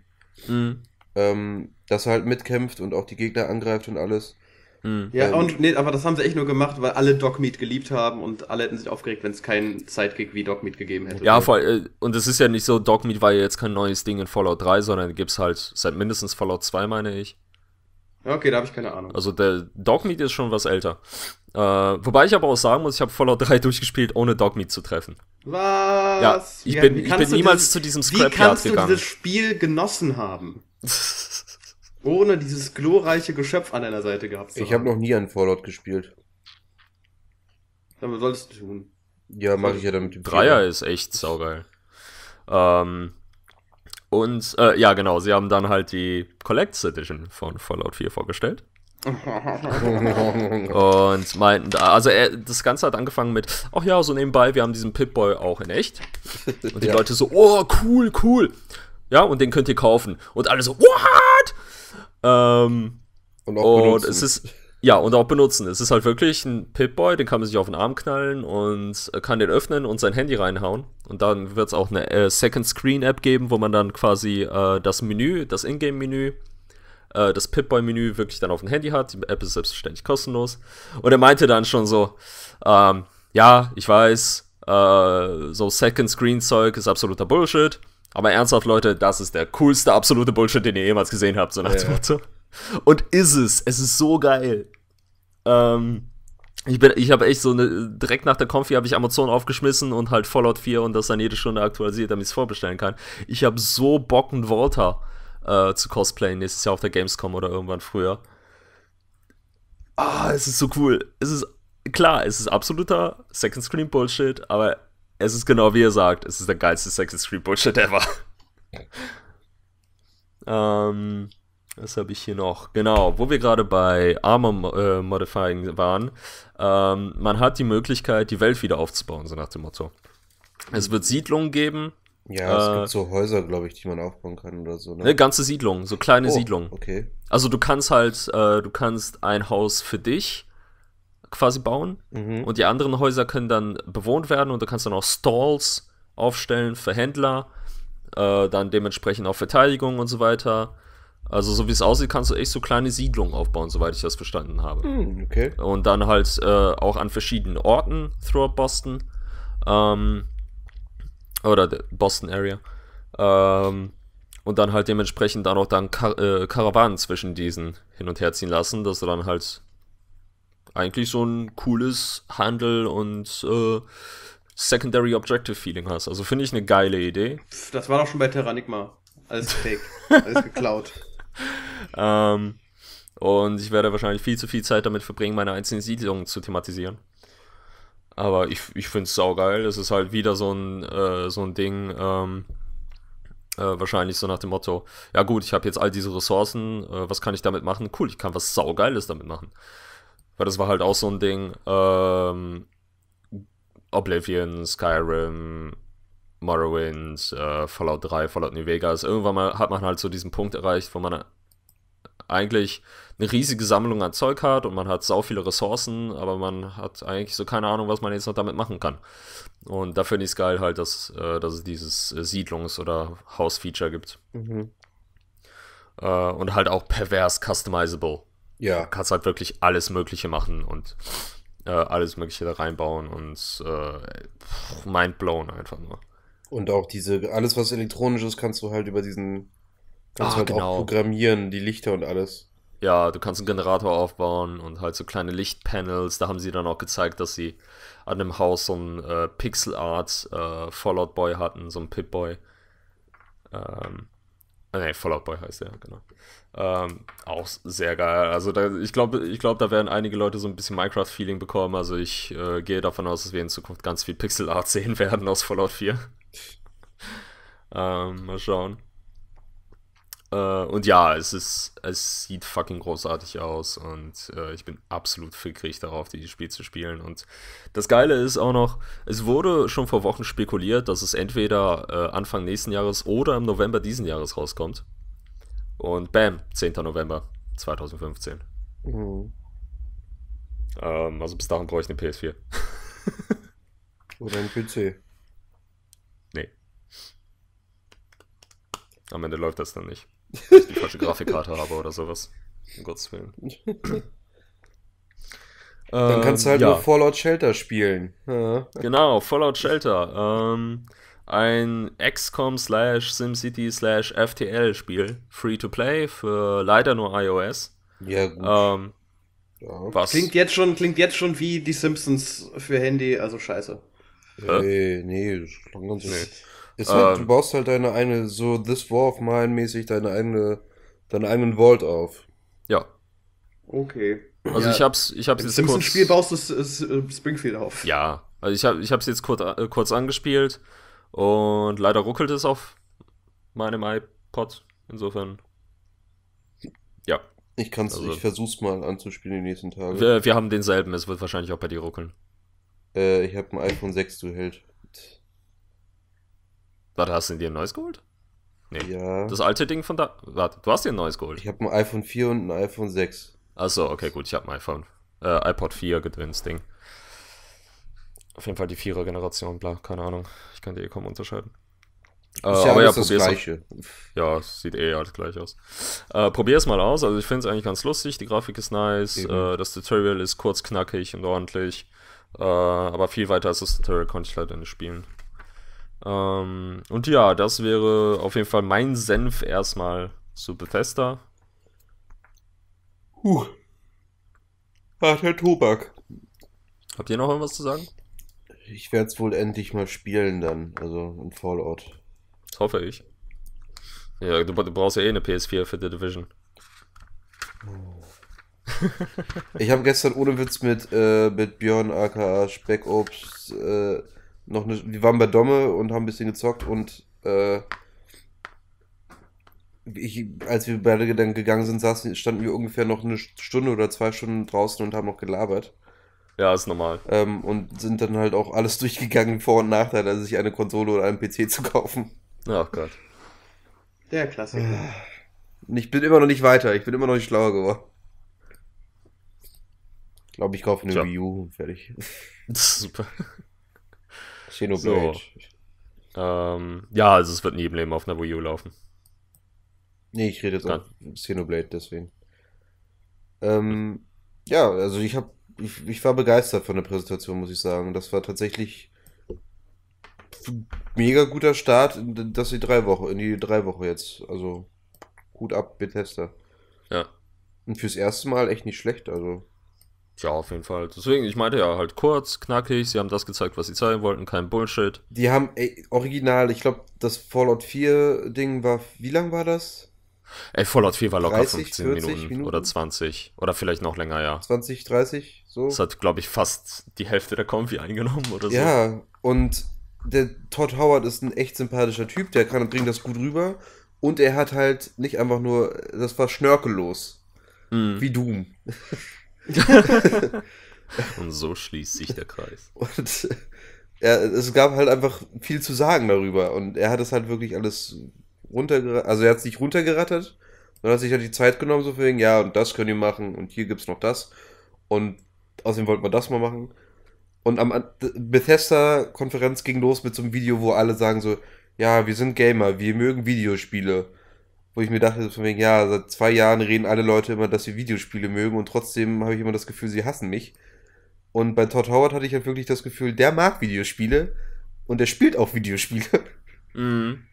Mhm. Ähm, dass er halt mitkämpft und auch die Gegner angreift und alles. Mhm. Ja, und nee, aber das haben sie echt nur gemacht, weil alle Dogmeat geliebt haben und alle hätten sich aufgeregt, wenn es keinen Sidekick wie Dogmeat gegeben hätte. Ja, voll, äh, und es ist ja nicht so, Dogmeat war ja jetzt kein neues Ding in Fallout 3, sondern gibt es halt seit mindestens Fallout 2, meine ich. Okay, da habe ich keine Ahnung. Also der Dogmeat ist schon was älter. Äh, wobei ich aber auch sagen muss, ich habe Fallout 3 [laughs] durchgespielt, ohne Dogmeat zu treffen. Was? Ja, ich ja, bin, ich bin niemals dieses, zu diesem Scrapyard gegangen. Wie kannst du dieses Spiel genossen haben? [laughs] ohne dieses glorreiche Geschöpf an deiner Seite gehabt zu haben. Ich habe noch nie einen Fallout gespielt. Aber solltest du tun. Ja, mache ich ja dann mit dem Dreier Vierer. ist echt saugeil. Ähm, und äh, ja, genau, sie haben dann halt die Collects Edition von Fallout 4 vorgestellt. [laughs] und meinten, da, also er, das Ganze hat angefangen mit, ach ja, so nebenbei, wir haben diesen Pip-Boy auch in echt. Und die [laughs] ja. Leute so, oh, cool, cool. Ja, und den könnt ihr kaufen. Und alle so, wow! Ähm, und auch und benutzen. es ist ja, und auch benutzen. Es ist halt wirklich ein Pip-Boy, den kann man sich auf den Arm knallen und kann den öffnen und sein Handy reinhauen. Und dann wird es auch eine äh, Second Screen App geben, wo man dann quasi äh, das Menü, das Ingame-Menü, äh, das Pip-Boy-Menü wirklich dann auf dem Handy hat. Die App ist selbstverständlich kostenlos. Und er meinte dann schon so, ähm, ja, ich weiß, äh, so Second Screen Zeug ist absoluter Bullshit. Aber ernsthaft, Leute, das ist der coolste absolute Bullshit, den ihr jemals gesehen habt, so nach dem Motto. Und ist es. Es ist so geil. Ähm, ich bin, ich habe echt so eine, direkt nach der Konfi habe ich Amazon aufgeschmissen und halt Fallout 4 und das dann jede Stunde aktualisiert, damit ich es vorbestellen kann. Ich habe so Bock und Walter äh, zu cosplayen nächstes Jahr auf der Gamescom oder irgendwann früher. Ah, es ist so cool. Es ist, klar, es ist absoluter Second Screen Bullshit, aber es ist genau wie ihr sagt, es ist der geilste Sex Street Bullshit ever. [laughs] ähm, was habe ich hier noch? Genau, wo wir gerade bei Armor äh, Modifying waren. Ähm, man hat die Möglichkeit, die Welt wieder aufzubauen, so nach dem Motto. Es wird Siedlungen geben. Ja, äh, es gibt so Häuser, glaube ich, die man aufbauen kann oder so. Ne, ne ganze Siedlungen, so kleine oh, Siedlungen. Okay. Also du kannst halt, äh, du kannst ein Haus für dich quasi bauen mhm. und die anderen Häuser können dann bewohnt werden und du kannst dann auch Stalls aufstellen für Händler, äh, dann dementsprechend auch Verteidigung und so weiter. Also so wie es aussieht, kannst du echt so kleine Siedlungen aufbauen, soweit ich das verstanden habe. Mhm, okay. Und dann halt äh, auch an verschiedenen Orten throughout Boston ähm, oder Boston Area. Ähm, und dann halt dementsprechend dann auch dann Kar äh, Karawanen zwischen diesen hin und her ziehen lassen, dass du dann halt eigentlich so ein cooles Handel und äh, Secondary Objective Feeling hast. Also finde ich eine geile Idee. Das war doch schon bei Terranigma. Alles fake. [laughs] Alles geklaut. Ähm, und ich werde wahrscheinlich viel zu viel Zeit damit verbringen, meine einzelnen Siedlungen zu thematisieren. Aber ich, ich finde es saugeil. Es ist halt wieder so ein, äh, so ein Ding, ähm, äh, wahrscheinlich so nach dem Motto, ja gut, ich habe jetzt all diese Ressourcen, äh, was kann ich damit machen? Cool, ich kann was saugeiles damit machen. Weil das war halt auch so ein Ding. Ähm, Oblivion, Skyrim, Morrowind, äh, Fallout 3, Fallout New Vegas. Irgendwann mal hat man halt so diesen Punkt erreicht, wo man eigentlich eine riesige Sammlung an Zeug hat und man hat sau viele Ressourcen, aber man hat eigentlich so keine Ahnung, was man jetzt noch damit machen kann. Und da finde ich es geil halt, dass, äh, dass es dieses äh, Siedlungs- oder Haus-Feature gibt. Mhm. Äh, und halt auch pervers customizable ja. kannst halt wirklich alles Mögliche machen und äh, alles Mögliche da reinbauen und äh, mindblown einfach nur. Und auch diese, alles was elektronisch ist, kannst du halt über diesen, kannst Ach, halt genau. auch programmieren, die Lichter und alles. Ja, du kannst einen Generator aufbauen und halt so kleine Lichtpanels. Da haben sie dann auch gezeigt, dass sie an dem Haus so einen äh, Pixel Art äh, Fallout Boy hatten, so einen Pip Boy. Ähm, Ah, nee, Fallout Boy heißt der, genau. Ähm, auch sehr geil. Also da, ich glaube, ich glaub, da werden einige Leute so ein bisschen Minecraft-Feeling bekommen. Also ich äh, gehe davon aus, dass wir in Zukunft ganz viel Pixel Art [laughs] sehen werden aus Fallout 4. [laughs] ähm, mal schauen. Äh, und ja, es ist, es sieht fucking großartig aus und äh, ich bin absolut fickrig darauf, dieses Spiel zu spielen. Und das Geile ist auch noch, es wurde schon vor Wochen spekuliert, dass es entweder äh, Anfang nächsten Jahres oder im November diesen Jahres rauskommt. Und bam, 10. November 2015. Mhm. Ähm, also bis dahin brauche ich eine PS4. [laughs] oder ein PC. Nee. Am Ende läuft das dann nicht. Dass ich die falsche [laughs] Grafikkarte habe oder sowas. Um Gottes Willen. [clears throat] Dann ähm, kannst du halt ja. nur Fallout Shelter spielen. Ja. Genau, Fallout Shelter. Ähm, ein XCOM slash SimCity slash FTL Spiel. Free to play für leider nur iOS. Ja, gut. Ähm, ja. Klingt, jetzt schon, klingt jetzt schon wie die Simpsons für Handy, also scheiße. Nee, nee, das klang ganz nee. Ist halt, ähm, du baust halt deine eine, so This War of Mine mäßig, deine eigene, deinen eigenen Vault auf. Ja. Okay. Also ja. ich hab's, ich hab's Im jetzt Simpsons kurz... Spiel baust du äh, Springfield auf. Ja, also ich, hab, ich hab's jetzt kurz, äh, kurz angespielt und leider ruckelt es auf meinem iPod. Insofern, ja. Ich kann's, also, ich versuch's mal anzuspielen die nächsten Tage. Wir, wir haben denselben, es wird wahrscheinlich auch bei dir ruckeln. Äh, ich hab ein iPhone 6, du Held. Warte, hast du dir ein neues geholt? Nee. Ja. Das alte Ding von da. Warte, du hast dir ein neues geholt. Ich habe ein iPhone 4 und ein iPhone 6. Achso, okay, gut, ich habe ein iPhone. Äh, iPod 4 gedöns Ding. Auf jeden Fall die 4er Generation, bla, keine Ahnung. Ich kann die eh kaum unterscheiden. Äh, ja aber ja, Das Gleiche. Auf. Ja, sieht eh alles gleich aus. Äh, es mal aus. Also ich finde es eigentlich ganz lustig. Die Grafik ist nice. Äh, das Tutorial ist kurz, knackig und ordentlich. Äh, aber viel weiter als das Tutorial konnte ich leider nicht spielen. Ähm, und ja, das wäre auf jeden Fall mein Senf erstmal zu Bethesda. Huh. Harter Tobak. Habt ihr noch irgendwas zu sagen? Ich werde es wohl endlich mal spielen dann, also in Fallout. Das hoffe ich. Ja, du, du brauchst ja eh eine PS4 für The Division. Oh. ich habe gestern ohne Witz mit, äh, mit Björn aka Speckobst äh, noch eine, wir waren bei Domme und haben ein bisschen gezockt und äh, ich, als wir beide dann gegangen sind, saßen, standen wir ungefähr noch eine Stunde oder zwei Stunden draußen und haben noch gelabert. Ja, ist normal. Ähm, und sind dann halt auch alles [laughs] durchgegangen, Vor- und Nachteil, also sich eine Konsole oder einen PC [laughs] zu kaufen. Ach oh Gott. Der Klassiker. Ich bin immer noch nicht weiter, ich bin immer noch nicht schlauer geworden. Ich glaube, ich kaufe eine Tja. Wii U und fertig. [laughs] Super. Xenoblade. So. Ähm, ja, also es wird nie im Leben auf einer Wii U laufen. Nee, ich rede jetzt Dann. auf Xenoblade, deswegen. Ähm, ja, also ich habe ich, ich war begeistert von der Präsentation, muss ich sagen. Das war tatsächlich mega guter Start dass die drei Wochen, in die drei Wochen jetzt. Also gut ab, Bethesda. Ja. Und fürs erste Mal echt nicht schlecht, also. Ja, auf jeden Fall. Deswegen, ich meinte ja, halt kurz, knackig, sie haben das gezeigt, was sie zeigen wollten, kein Bullshit. Die haben ey, original, ich glaube, das Fallout 4 Ding war, wie lang war das? Ey, Fallout 4 war locker 30, 15 Minuten, Minuten, oder 20 oder vielleicht noch länger, ja. 20, 30, so. Das hat, glaube ich, fast die Hälfte der Kombi eingenommen oder so. Ja, und der Todd Howard ist ein echt sympathischer Typ, der kann bringt das gut rüber und er hat halt nicht einfach nur, das war schnörkellos. Mhm. Wie Doom. [laughs] Und so schließt sich der Kreis. Und er, äh, es gab halt einfach viel zu sagen darüber. Und er hat es halt wirklich alles runtergerattert. Also er hat es nicht runtergerattert, sondern hat sich halt die Zeit genommen, so für ihn, ja, und das können wir machen und hier gibt es noch das. Und außerdem wollten wir das mal machen. Und am Bethesda-Konferenz ging los mit so einem Video, wo alle sagen so, ja, wir sind Gamer, wir mögen Videospiele wo ich mir dachte, von wegen, ja, seit zwei Jahren reden alle Leute immer, dass sie Videospiele mögen und trotzdem habe ich immer das Gefühl, sie hassen mich. Und bei Todd Howard hatte ich halt wirklich das Gefühl, der mag Videospiele und der spielt auch Videospiele. Mhm.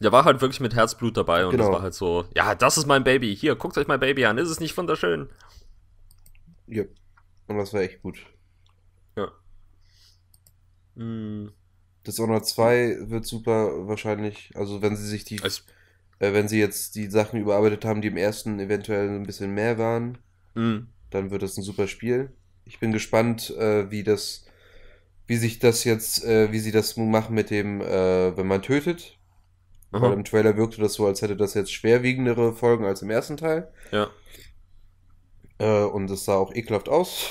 Der war halt wirklich mit Herzblut dabei und genau. das war halt so, ja, das ist mein Baby. Hier, guckt euch mein Baby an. Ist es nicht wunderschön? Ja. Und das war echt gut. Ja. Mhm. Das Honor 2 wird super wahrscheinlich, also wenn sie sich die. Also, äh, wenn sie jetzt die Sachen überarbeitet haben, die im ersten eventuell ein bisschen mehr waren, mhm. dann wird das ein super Spiel. Ich bin gespannt, äh, wie das, wie sich das jetzt, äh, wie sie das machen mit dem, äh, wenn man tötet. Aha. Weil im Trailer wirkte das so, als hätte das jetzt schwerwiegendere Folgen als im ersten Teil. Ja. Äh, und es sah auch ekelhaft aus.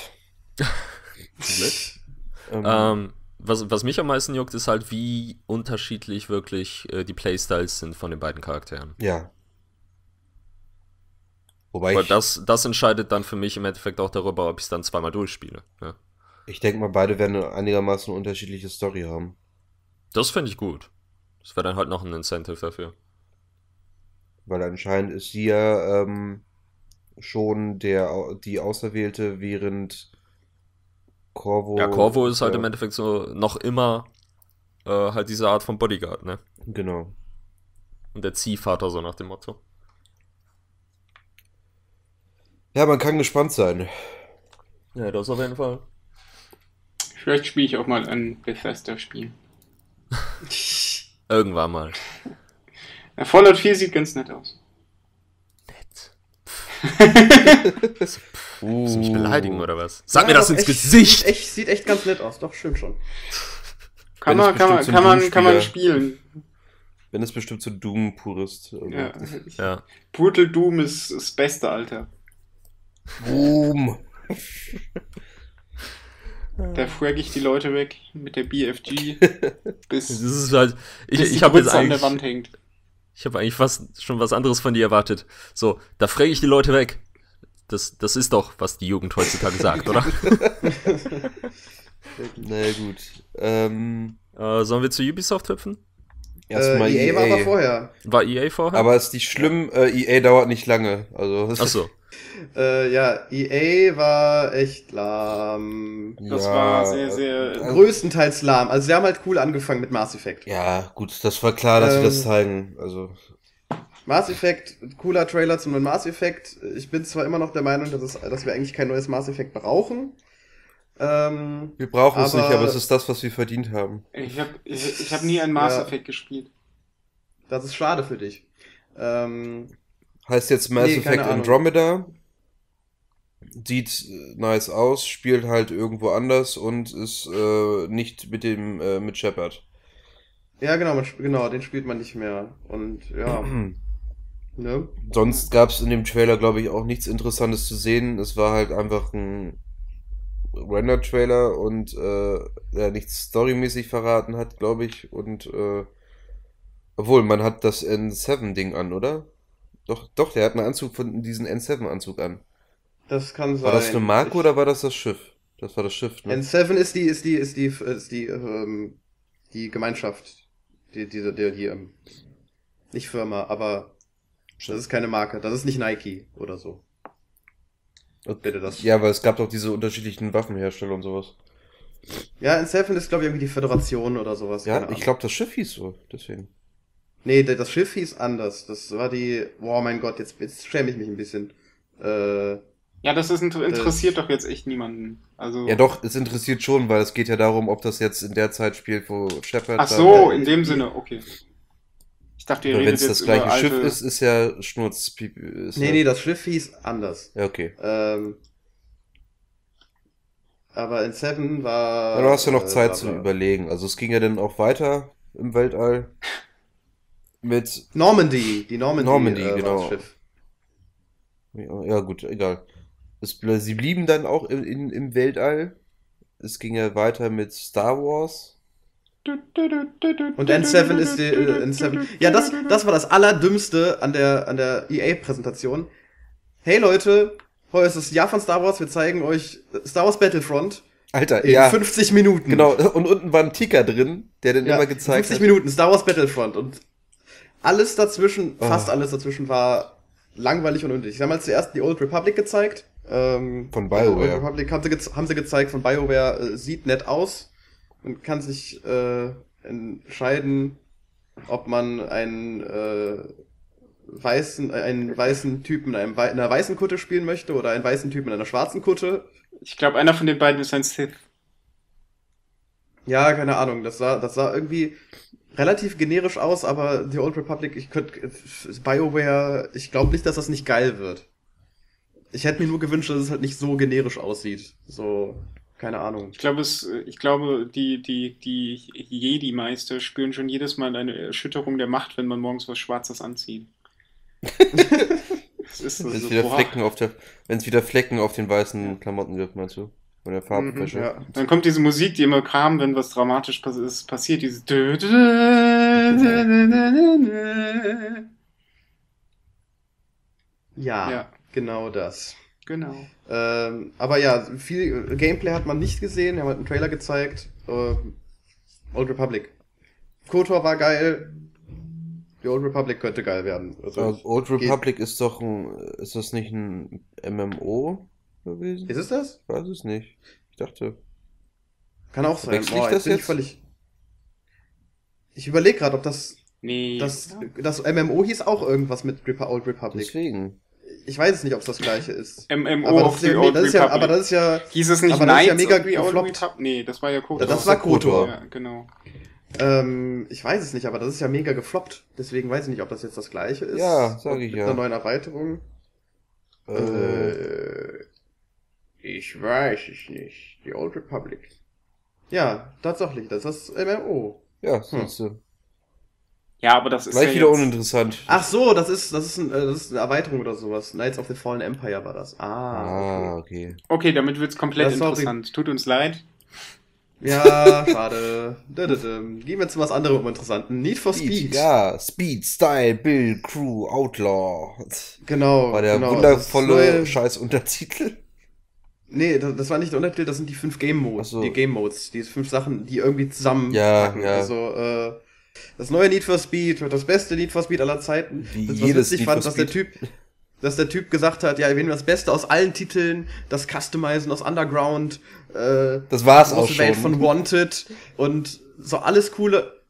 [laughs] ähm, ähm was, was mich am meisten juckt, ist halt, wie unterschiedlich wirklich äh, die Playstyles sind von den beiden Charakteren. Ja. Wobei Weil das, das entscheidet dann für mich im Endeffekt auch darüber, ob ich es dann zweimal durchspiele. Ja. Ich denke mal, beide werden einigermaßen eine unterschiedliche Story haben. Das finde ich gut. Das wäre dann halt noch ein Incentive dafür. Weil anscheinend ist sie ja ähm, schon der, die Auserwählte, während Corvo. Ja, Corvo ist halt ja. im Endeffekt so noch immer äh, halt diese Art von Bodyguard, ne? Genau. Und der Ziehvater, so nach dem Motto. Ja, man kann gespannt sein. Ja, das auf jeden Fall. Vielleicht spiele ich auch mal ein Bethesda-Spiel. [laughs] Irgendwann mal. Ja, Fallout 4 sieht ganz nett aus. Nett. [laughs] Willst du mich beleidigen oder was? Sag ja, mir das ins echt, Gesicht! Sieht echt, sieht echt ganz nett aus, doch, schön schon. Kann man, kann man, kann man, kann man spielen. Wenn es bestimmt so Doom-Purist. Also. Ja, ja. Brutal Doom ist das beste, Alter. Boom! Da frag ich die Leute weg mit der BFG, [laughs] bis, das ist halt, ich, bis die jetzt an der Wand hängt. Ich habe eigentlich fast schon was anderes von dir erwartet. So, da frag ich die Leute weg. Das, das ist doch, was die Jugend heutzutage [laughs] sagt, oder? [laughs] Na gut. Ähm, äh, sollen wir zu Ubisoft hüpfen? Erstmal äh, EA, EA, war e aber vorher. War EA vorher? Aber ist nicht schlimm, äh, EA dauert nicht lange. Also, Ach so. Äh, ja, EA war echt lahm. Das ja, war sehr, sehr. Äh, Größtenteils lahm. Also, sie haben halt cool angefangen mit Mass Effect. Ja, gut, das war klar, dass ähm, sie das zeigen. Also. Mass Effect, cooler Trailer zum neuen Mass Effect. Ich bin zwar immer noch der Meinung, dass, es, dass wir eigentlich kein neues Mass Effect brauchen. Ähm, wir brauchen aber, es nicht, aber es ist das, was wir verdient haben. Ich habe ich, ich hab nie ein Mass ja, Effect gespielt. Das ist schade für dich. Ähm, heißt jetzt Mass nee, Effect Andromeda. Sieht äh, nice aus, spielt halt irgendwo anders und ist äh, nicht mit dem äh, mit Shepard. Ja, genau, man, genau, den spielt man nicht mehr. Und ja. [clears throat] Ne? Sonst gab es in dem Trailer, glaube ich, auch nichts Interessantes zu sehen. Es war halt einfach ein Render-Trailer und äh, der nichts storymäßig verraten hat, glaube ich. Und äh, obwohl, man hat das N7-Ding an, oder? Doch, doch, der hat einen Anzug von diesen N7-Anzug an. Das kann sein. War das eine Marke ich... oder war das das Schiff? Das war das Schiff, ne? N7 ist die, ist die, ist die, ist die, ähm, die Gemeinschaft. Die, die, die, die, ähm, die nicht Firma, aber das ist keine Marke, das ist nicht Nike oder so. bitte das. Ja, aber es gab doch diese unterschiedlichen Waffenhersteller und sowas. Ja, in Seven ist, glaube ich, irgendwie die Föderation oder sowas. Ja, ich glaube, das Schiff hieß so, deswegen. Nee, das Schiff hieß anders. Das war die. Oh mein Gott, jetzt, jetzt schäme ich mich ein bisschen. Äh, ja, das ist interessiert das doch jetzt echt niemanden. Also ja, doch, es interessiert schon, weil es geht ja darum, ob das jetzt in der Zeit spielt, wo Shepard. Ach so, in dem Sinne, okay. Ich dachte, ihr Wenn es das gleiche alte... Schiff ist, ist ja Schnurz. Ist nee, ja... nee, das Schiff hieß anders. Ja, okay. Ähm, aber in Seven war. Ja, du hast ja noch äh, Zeit zu überlegen. Also es ging ja dann auch weiter im Weltall. Mit. Normandy, die Normandy. Normandy, äh, genau. Ja, ja, gut, egal. Es, sie blieben dann auch in, in, im Weltall. Es ging ja weiter mit Star Wars. Und N7 ist die äh, N7. Ja, das, das war das Allerdümmste an der, an der EA-Präsentation. Hey Leute, heute ist das Jahr von Star Wars, wir zeigen euch Star Wars Battlefront. Alter, in ja. 50 Minuten. Genau, und unten war ein Ticker drin, der den ja, immer gezeigt 50 hat. 50 Minuten, Star Wars Battlefront. Und alles dazwischen, oh. fast alles dazwischen war langweilig und unnötig. Sie haben halt zuerst die Old Republic gezeigt. Ähm, von BioWare. Old Republic haben sie, haben sie gezeigt, von BioWare äh, sieht nett aus man kann sich äh, entscheiden, ob man einen äh, weißen, äh, einen weißen Typen in, einem, in einer weißen Kutte spielen möchte oder einen weißen Typen in einer schwarzen Kutte. Ich glaube, einer von den beiden ist ein Sith. Ja, keine Ahnung. Das sah, das sah irgendwie relativ generisch aus, aber The Old Republic, ich könnte Bioware, ich glaube nicht, dass das nicht geil wird. Ich hätte mir nur gewünscht, dass es halt nicht so generisch aussieht. So keine Ahnung. Ich glaube, es, äh, ich glaube die, die, die Jedi-Meister spüren schon jedes Mal eine Erschütterung der Macht, wenn man morgens was Schwarzes anzieht. [laughs] so, wenn es wieder, Flecken auf wieder Flecken auf den weißen Klamotten wirft, meinst du? Oder Farbwäsche. Mhm, ja. Dann kommt diese Musik, die immer kam, wenn was dramatisch pass ist, passiert, diese ja, genau das. Genau. Ähm, aber ja, viel Gameplay hat man nicht gesehen. Wir haben halt einen Trailer gezeigt. Äh, Old Republic. KOTOR war geil. Die Old Republic könnte geil werden. Also Old Republic ist doch ein. Ist das nicht ein MMO gewesen? Ist es das? Ich weiß es nicht. Ich dachte. Kann auch sein. Oh, ich das jetzt? Ich, völlig... ich überlege gerade, ob das. Nee. Das, das MMO hieß auch irgendwas mit Old Republic. Deswegen ich weiß es nicht, ob es das gleiche ist. MMO aber das, ist ja, das ist ja, aber das ist ja. Hieß es nicht aber das ist ja mega gefloppt. Nee, das war ja Kotor. Das, das war Kotor. Ja, genau. Ähm, ich weiß es nicht, aber das ist ja mega gefloppt. Deswegen weiß ich nicht, ob das jetzt das gleiche ist. Ja, sag ich mit ja. Mit einer neuen Erweiterung. Äh, äh, ich weiß es nicht. Die Old Republic. Ja, tatsächlich, das ist das MMO. Ja, siehst hm. du. Ja, aber das ist. Gleich ja wieder jetzt... uninteressant. Ach so, das ist, das, ist ein, äh, das ist eine Erweiterung oder sowas. Knights of the Fallen Empire war das. Ah. Ah, okay. Okay, okay damit wird's komplett ja, interessant. Tut uns leid. Ja, schade. [laughs] Gehen wir zu was anderem Interessanten. Need for Speed. Speed. Ja, Speed, Style, Bill, Crew, Outlaw. Genau. War der genau, wundervolle scheiß Untertitel. Nee, das, das, war nicht der Untertitel, das sind die fünf Game Modes. So. Die Game Modes, die fünf Sachen, die irgendwie zusammen. Ja, packen. ja. Also, äh, das neue Need for Speed wird das beste Need for Speed aller Zeiten. Wie das, was jedes witzig Need fand, dass der Typ, dass der Typ gesagt hat, ja, wir nehmen das Beste aus allen Titeln, das Customizen aus Underground, äh, das war's große auch schon. Welt von Wanted und so alles coole.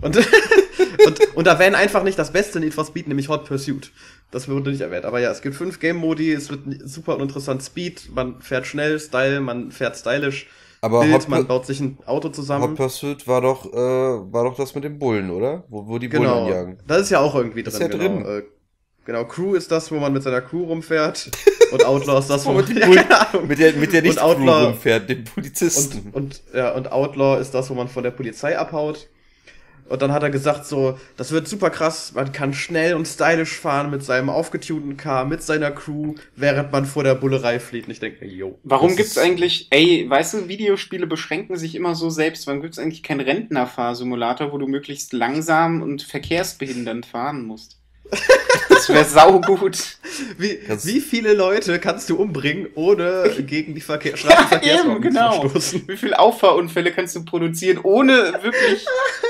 Und, [laughs] und, und da wären einfach nicht das beste Need for Speed, nämlich Hot Pursuit. Das wurde nicht erwähnt. Aber ja, es gibt fünf Game-Modi, es wird super uninteressant Speed, man fährt schnell, Style, man fährt stylisch aber Bild, Hot, man baut sich ein Auto zusammen. Hot Pursuit war doch, äh, war doch das mit den Bullen, oder? Wo, wo die genau. Bullen jagen. Das ist ja auch irgendwie drin. ist ja genau. drin. Äh, genau, Crew ist das, wo man mit seiner Crew rumfährt. [laughs] Und Outlaw ist das, wo man mit, Bullen, [laughs] mit der, mit der nicht Outlaw, Crew rumfährt, den Polizisten. Und, und, ja, und Outlaw ist das, wo man von der Polizei abhaut. Und dann hat er gesagt, so, das wird super krass, man kann schnell und stylisch fahren mit seinem aufgetunten Car, mit seiner Crew, während man vor der Bullerei flieht. Und ich denke, yo. Warum gibt's eigentlich, ey, weißt du, Videospiele beschränken sich immer so selbst. Warum gibt's eigentlich keinen Rentnerfahrsimulator, wo du möglichst langsam und verkehrsbehindernd fahren musst? Das wäre [laughs] saugut. Wie, wie, viele Leute kannst du umbringen, ohne [laughs] gegen die Verkehr Straßenverkehrsordnung ja, eben, genau. zu stoßen? Wie viele Auffahrunfälle kannst du produzieren, ohne wirklich [laughs]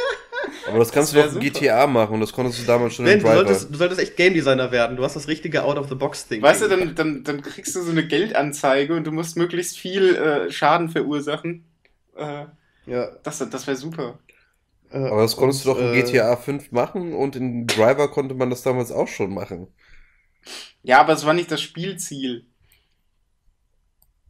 Aber das kannst das du doch in GTA machen, und das konntest du damals schon ben, in Driver. Du solltest, du solltest echt Game Designer werden, du hast das richtige Out-of-the-Box-Ding. Weißt du, dann, dann, dann kriegst du so eine Geldanzeige und du musst möglichst viel äh, Schaden verursachen. Äh, ja. Das, das wäre super. Aber das konntest und, du doch in äh, äh GTA 5 machen und in Driver konnte man das damals auch schon machen. Ja, aber es war nicht das Spielziel.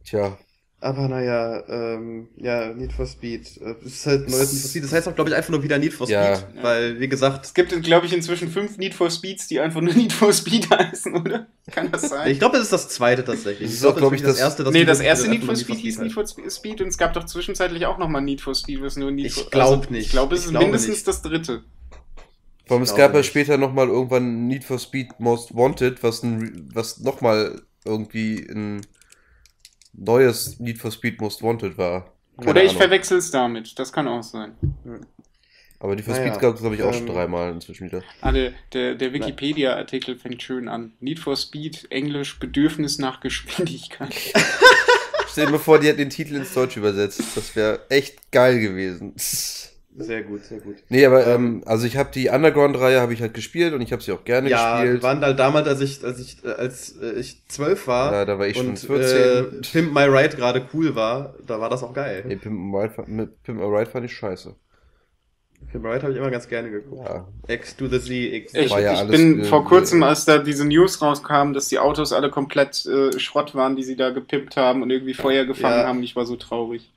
Tja. Aber naja, ähm, ja, Need for Speed. Es ist halt neues Need for Speed. Das heißt auch, glaube ich, einfach nur wieder Need for Speed. Ja. Weil, wie gesagt. Es gibt, glaube ich, inzwischen fünf Need for Speeds, die einfach nur Need for Speed heißen, oder? Kann das sein? ich glaube, es ist das zweite tatsächlich. Das ist auch, glaube ich, das, das, erste. Das nee, das erste Need for Speed hieß Need for Speed und es gab doch zwischenzeitlich auch nochmal Need for Speed, was nur Need ich for Speed. Ich glaube also, nicht. Ich glaube, es ich ist glaube mindestens nicht. das dritte. Vor allem, es gab nicht. ja später nochmal irgendwann Need for Speed Most Wanted, was, ein, was nochmal irgendwie ein neues Need for Speed Most Wanted war. Keine Oder ich verwechsel es damit, das kann auch sein. Aber die for naja, Speed gab es, glaube ich, auch ähm, schon dreimal inzwischen wieder. Ah, der, der, der Wikipedia-Artikel fängt schön an. Need for Speed, Englisch, Bedürfnis nach Geschwindigkeit. [laughs] Stell dir vor, die hat den Titel ins Deutsch übersetzt. Das wäre echt geil gewesen. [laughs] Sehr gut, sehr gut. Nee, aber ähm, ähm also ich habe die Underground-Reihe habe ich halt gespielt und ich habe sie auch gerne ja, gespielt. Ja, waren da halt damals, als ich als ich als äh, ich zwölf war. Ja, da war ich und, schon 14. Äh, Pimp My Ride gerade cool war, da war das auch geil. Nee, Pimp My Ride, Pimp My Ride fand ich scheiße. Pimp My Ride habe ich immer ganz gerne geguckt. Ja. X to the Z, X. Ich, ja ich bin vor kurzem, als da diese News rauskamen, dass die Autos alle komplett äh, Schrott waren, die sie da gepimpt haben und irgendwie Feuer gefangen haben, ich war so traurig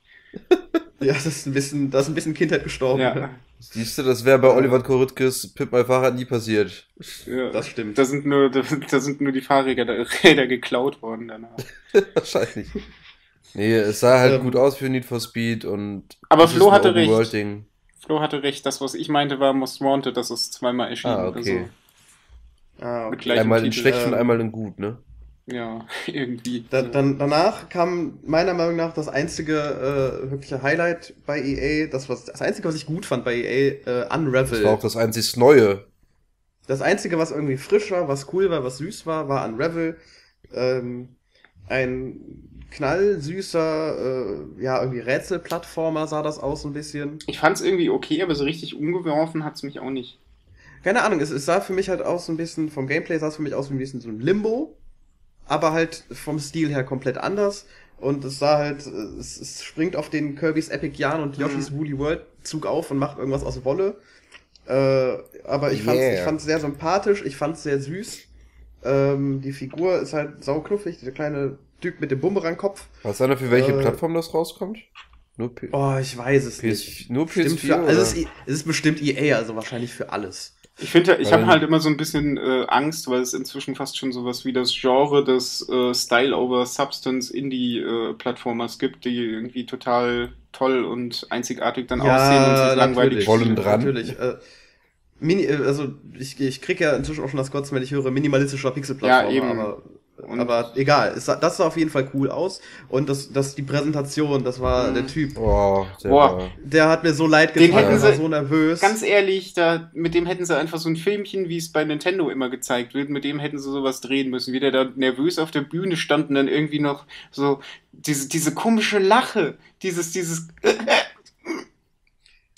ja, das ist ein bisschen, da ist ein bisschen Kindheit gestorben. Ja. Siehst du, das wäre bei Oliver Korytkes Pip My Fahrrad nie passiert. Ja, das stimmt. Da sind nur, da, da sind nur die Fahrräder Räder geklaut worden danach. [laughs] Wahrscheinlich. Nee, es sah halt ähm, gut aus für Need for Speed und. Aber Flo hatte recht. Ding. Flo hatte recht. Das, was ich meinte, war Most Wanted. Das ist zweimal erschienen. Ah, okay. So. Ah, okay. Einmal in schlecht äh, und ähm. einmal in gut, ne? Ja, [laughs] irgendwie. Da, dann, danach kam meiner Meinung nach das einzige äh, wirkliche Highlight bei EA, das, was, das einzige, was ich gut fand bei EA, äh, Unravel. Das war auch das einzig Neue. Das einzige, was irgendwie frisch war, was cool war, was süß war, war Unravel. Ähm, ein knallsüßer, äh, ja, irgendwie Rätselplattformer sah das aus ein bisschen. Ich fand's irgendwie okay, aber so richtig umgeworfen hat's mich auch nicht. Keine Ahnung, es, es, sah für mich halt aus so ein bisschen, vom Gameplay sah es für mich aus wie ein bisschen so ein Limbo aber halt vom Stil her komplett anders. Und es sah halt, es, es springt auf den Kirby's Epic Yarn und Yoshi's mhm. Woolly World Zug auf und macht irgendwas aus Wolle. Äh, aber ich fand's, ich fand's sehr sympathisch, ich fand's sehr süß. Ähm, die Figur ist halt sauknuffig, der kleine Typ mit dem Bumerangkopf. Was einer für welche äh, Plattform das rauskommt? Nur P oh, ich weiß es PS nicht. Nur PS4? Für, also es, ist, es ist bestimmt EA, also wahrscheinlich für alles. Ich finde, ich habe halt immer so ein bisschen äh, Angst, weil es inzwischen fast schon sowas wie das Genre des äh, Style over Substance Indie äh, Plattformers gibt, die irgendwie total toll und einzigartig dann ja, aussehen und sich langweilig. Wollen dran. Natürlich. Äh, Mini, äh, also ich, ich kriege ja inzwischen auch schon das Kotzen, wenn ich höre minimalistischer Pixelplattformer, ja, eben. aber und aber egal, es, das sah auf jeden Fall cool aus. Und das, das die Präsentation, das war mhm. der Typ. Oh, der, Boah. der hat mir so leid getan, den hätten sie, so nervös. Ganz ehrlich, da, mit dem hätten sie einfach so ein Filmchen, wie es bei Nintendo immer gezeigt wird, mit dem hätten sie sowas drehen müssen. Wie der da nervös auf der Bühne stand und dann irgendwie noch so diese, diese komische Lache, dieses, dieses [laughs]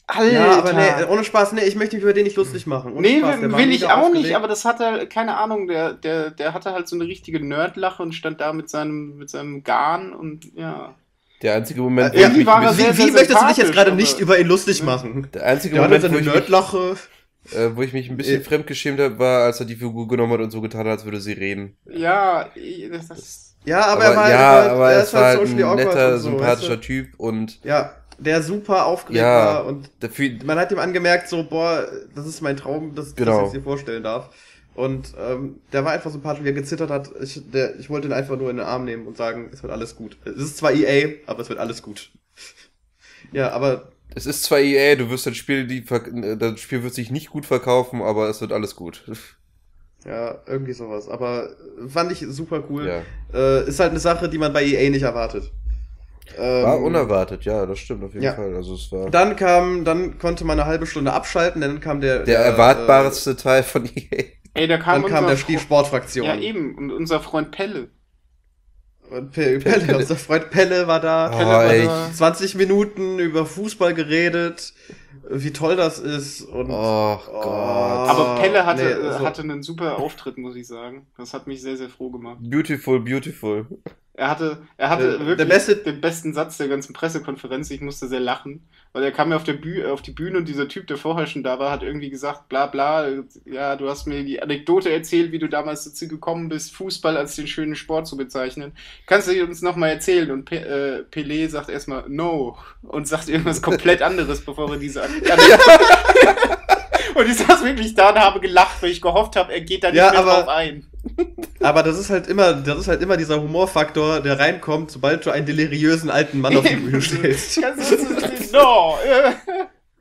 Alter. Ja, aber nee, ohne Spaß, nee, ich möchte mich über den nicht lustig hm. machen. Ohne nee, Spaß, will ich auch aufgeregt. nicht, aber das hatte, halt keine Ahnung, der, der, der hatte halt so eine richtige Nerdlache und stand da mit seinem, mit seinem Garn und ja. Der einzige Moment, äh, ja, mich, war wie, sehr, wie möchtest du dich jetzt gerade nicht über ihn lustig machen? Der einzige der Moment, halt wo ich, Mich, äh, wo ich mich ein bisschen äh. fremdgeschämt habe, war, als er die Figur genommen hat und so getan hat, als würde sie reden. Ja, das, das ja, aber, aber er war, ja, er halt- war, aber er ist war halt so ein netter, so, sympathischer weißt du? Typ und ja der super aufgeregt ja, war und dafür, man hat ihm angemerkt, so, boah, das ist mein Traum, dass genau. ich das genau. jetzt hier vorstellen darf. Und ähm, der war einfach sympathisch, wie er gezittert hat. Ich, der, ich wollte ihn einfach nur in den Arm nehmen und sagen, es wird alles gut. Es ist zwar EA, aber es wird alles gut. [laughs] ja, aber. Es ist zwar EA, du wirst das Spiel, die, das Spiel wird sich nicht gut verkaufen, aber es wird alles gut. [laughs] Ja, irgendwie sowas. Aber fand ich super cool. Ja. Äh, ist halt eine Sache, die man bei EA nicht erwartet war ähm, unerwartet, ja, das stimmt auf jeden ja. Fall. Also es war dann kam, dann konnte man eine halbe Stunde abschalten, dann kam der. Der, der äh, erwartbarste äh, Teil von EA. Ey, da kam dann kam der Fro Sportfraktion. Ja, eben, und unser Freund Pelle. Pelle, Pelle, unser Freund Pelle war da. Oh, Pelle war ey. da. 20 Minuten über Fußball geredet, wie toll das ist. Und, oh, oh Gott. Aber Pelle hatte, nee, also, hatte einen super Auftritt, muss ich sagen. Das hat mich sehr, sehr froh gemacht. Beautiful, beautiful. Er hatte, er hatte der, wirklich der beste, den besten Satz der ganzen Pressekonferenz. Ich musste sehr lachen, weil er kam mir auf, der Bühne, auf die Bühne und dieser Typ, der vorher schon da war, hat irgendwie gesagt, bla bla, ja, du hast mir die Anekdote erzählt, wie du damals dazu gekommen bist, Fußball als den schönen Sport zu bezeichnen. Kannst du uns nochmal erzählen? Und Pe äh, Pelé sagt erstmal no und sagt irgendwas komplett anderes, bevor er diese Anekdote... [laughs] [laughs] und ich saß wirklich da und habe gelacht, weil ich gehofft habe, er geht da nicht ja, mehr aber, drauf ein. Aber das ist halt immer, das ist halt immer dieser Humorfaktor, der reinkommt, sobald du einen deliriösen alten Mann auf die Bühne [laughs] stellst. no.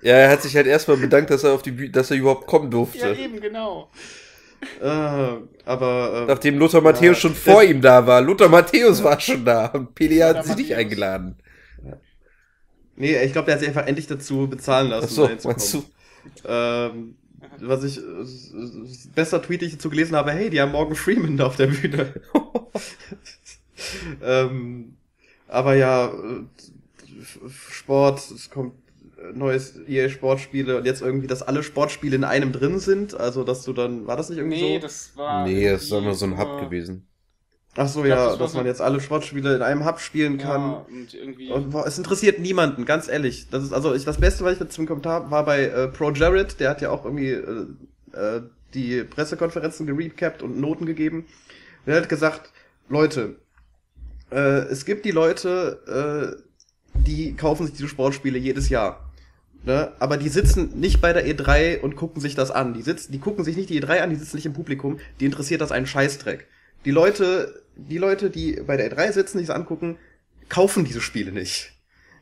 ja, er hat sich halt erstmal bedankt, dass er auf die Bühne, dass er überhaupt kommen durfte. Ja, eben, genau. Äh, aber. Äh, Nachdem Lothar Matthäus ja, schon vor ihm da war. Lothar Matthäus war schon da. Und PDA hat sie Matthäus. nicht eingeladen. Nee, ich glaube, der hat sich einfach endlich dazu bezahlen lassen, Ach so, um reinzukommen. Ähm, was ich äh, bester Tweet, den ich dazu gelesen habe, hey, die haben Morgan Freeman da auf der Bühne. [laughs] ähm, aber ja, äh, Sport, es kommt äh, neues EA Sportspiele und jetzt irgendwie, dass alle Sportspiele in einem drin sind, also dass du dann, war das nicht irgendwie nee, so? Nee, das war. Nee, das ist immer so ein Hub gewesen. Ach so, glaub, ja, das dass man jetzt alle Sportspiele in einem Hub spielen kann. Ja, und irgendwie. Und, boah, es interessiert niemanden, ganz ehrlich. Das ist also ich, das Beste, was ich jetzt im Kommentar war bei äh, Pro Jared, der hat ja auch irgendwie äh, äh, die Pressekonferenzen gerecapt und Noten gegeben. Der hat gesagt, Leute, äh, es gibt die Leute, äh, die kaufen sich diese Sportspiele jedes Jahr. Ne? Aber die sitzen nicht bei der E3 und gucken sich das an. Die sitzen, die gucken sich nicht die E3 an, die sitzen nicht im Publikum. Die interessiert das einen Scheißdreck. Die Leute die Leute, die bei der E3 sitzen, die es angucken, kaufen diese Spiele nicht.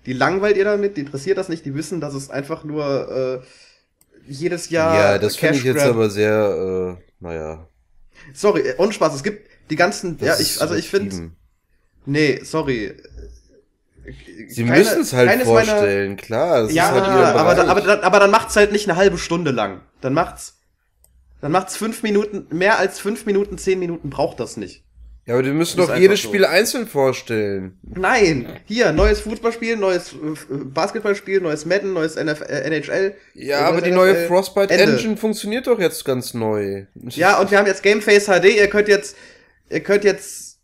Die langweilt ihr damit, die interessiert das nicht, die wissen, dass es einfach nur äh, jedes Jahr. Ja, das finde ich jetzt aber sehr, äh, naja. Sorry, äh, ohne Spaß, es gibt die ganzen. Das ja, ich, also ich finde. Nee, sorry. Sie müssen es halt vorstellen, meiner, klar. ja, halt ihr aber, dann, aber, dann, aber dann macht's halt nicht eine halbe Stunde lang. Dann macht's, dann macht's fünf Minuten, mehr als fünf Minuten, zehn Minuten braucht das nicht. Ja, aber wir müssen doch jedes so. Spiel einzeln vorstellen. Nein, hier, neues Fußballspiel, neues äh, äh, Basketballspiel, neues Madden, neues NF äh, NHL. Ja, aber die NFL. neue Frostbite Ende. Engine funktioniert doch jetzt ganz neu. Ja, und wir haben jetzt Gameface HD, ihr könnt jetzt, ihr könnt jetzt,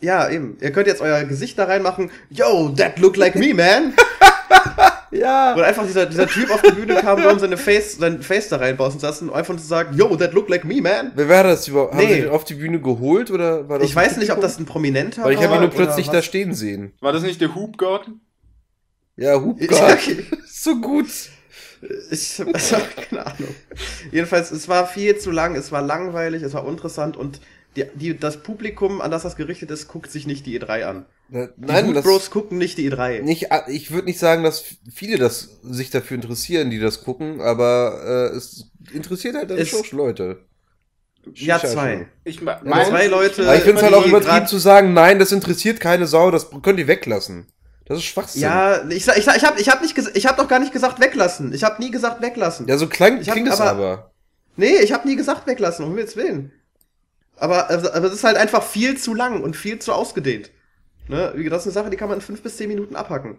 ja, eben, ihr könnt jetzt euer Gesicht da reinmachen. Yo, that look like me, man. [laughs] [laughs] Ja. Und einfach dieser, dieser Typ auf die Bühne kam und seine Face, sein Face da reinbausen lassen, um einfach zu sagen, yo, that look like me, man. Wer war das überhaupt? Nee. Haben sie den auf die Bühne geholt oder war das Ich weiß Publikum? nicht, ob das ein Prominenter war. Weil ich habe ihn nur plötzlich da stehen sehen. War das nicht der Hoopgarten? Ja, Hoopgarten. [laughs] so gut. Ich habe [laughs] also, keine Ahnung. Jedenfalls, es war viel zu lang, es war langweilig, es war interessant und die, die, das Publikum, an das das gerichtet ist, guckt sich nicht die E3 an. Ne, die Nein, die Bros gucken nicht die E3. Nicht, ah, ich würde nicht sagen, dass viele das, sich dafür interessieren, die das gucken, aber äh, es interessiert halt dann schon Leute. Ja, zwei. Ich ja, zwei Leute. ich finde es halt auch übertrieben zu sagen, nein, das interessiert keine Sau, das könnt ihr weglassen. Das ist Schwachsinn. Ja, ich, ich, ich habe ich hab nicht, ich hab doch gar nicht gesagt weglassen. Ich habe nie gesagt weglassen. Ja, so klang, ich klingt hab, es aber, aber. Nee, ich habe nie gesagt weglassen, um Himmels Willen. Aber, also, aber es ist halt einfach viel zu lang und viel zu ausgedehnt. Ne? Das ist eine Sache, die kann man in fünf bis zehn Minuten abhacken.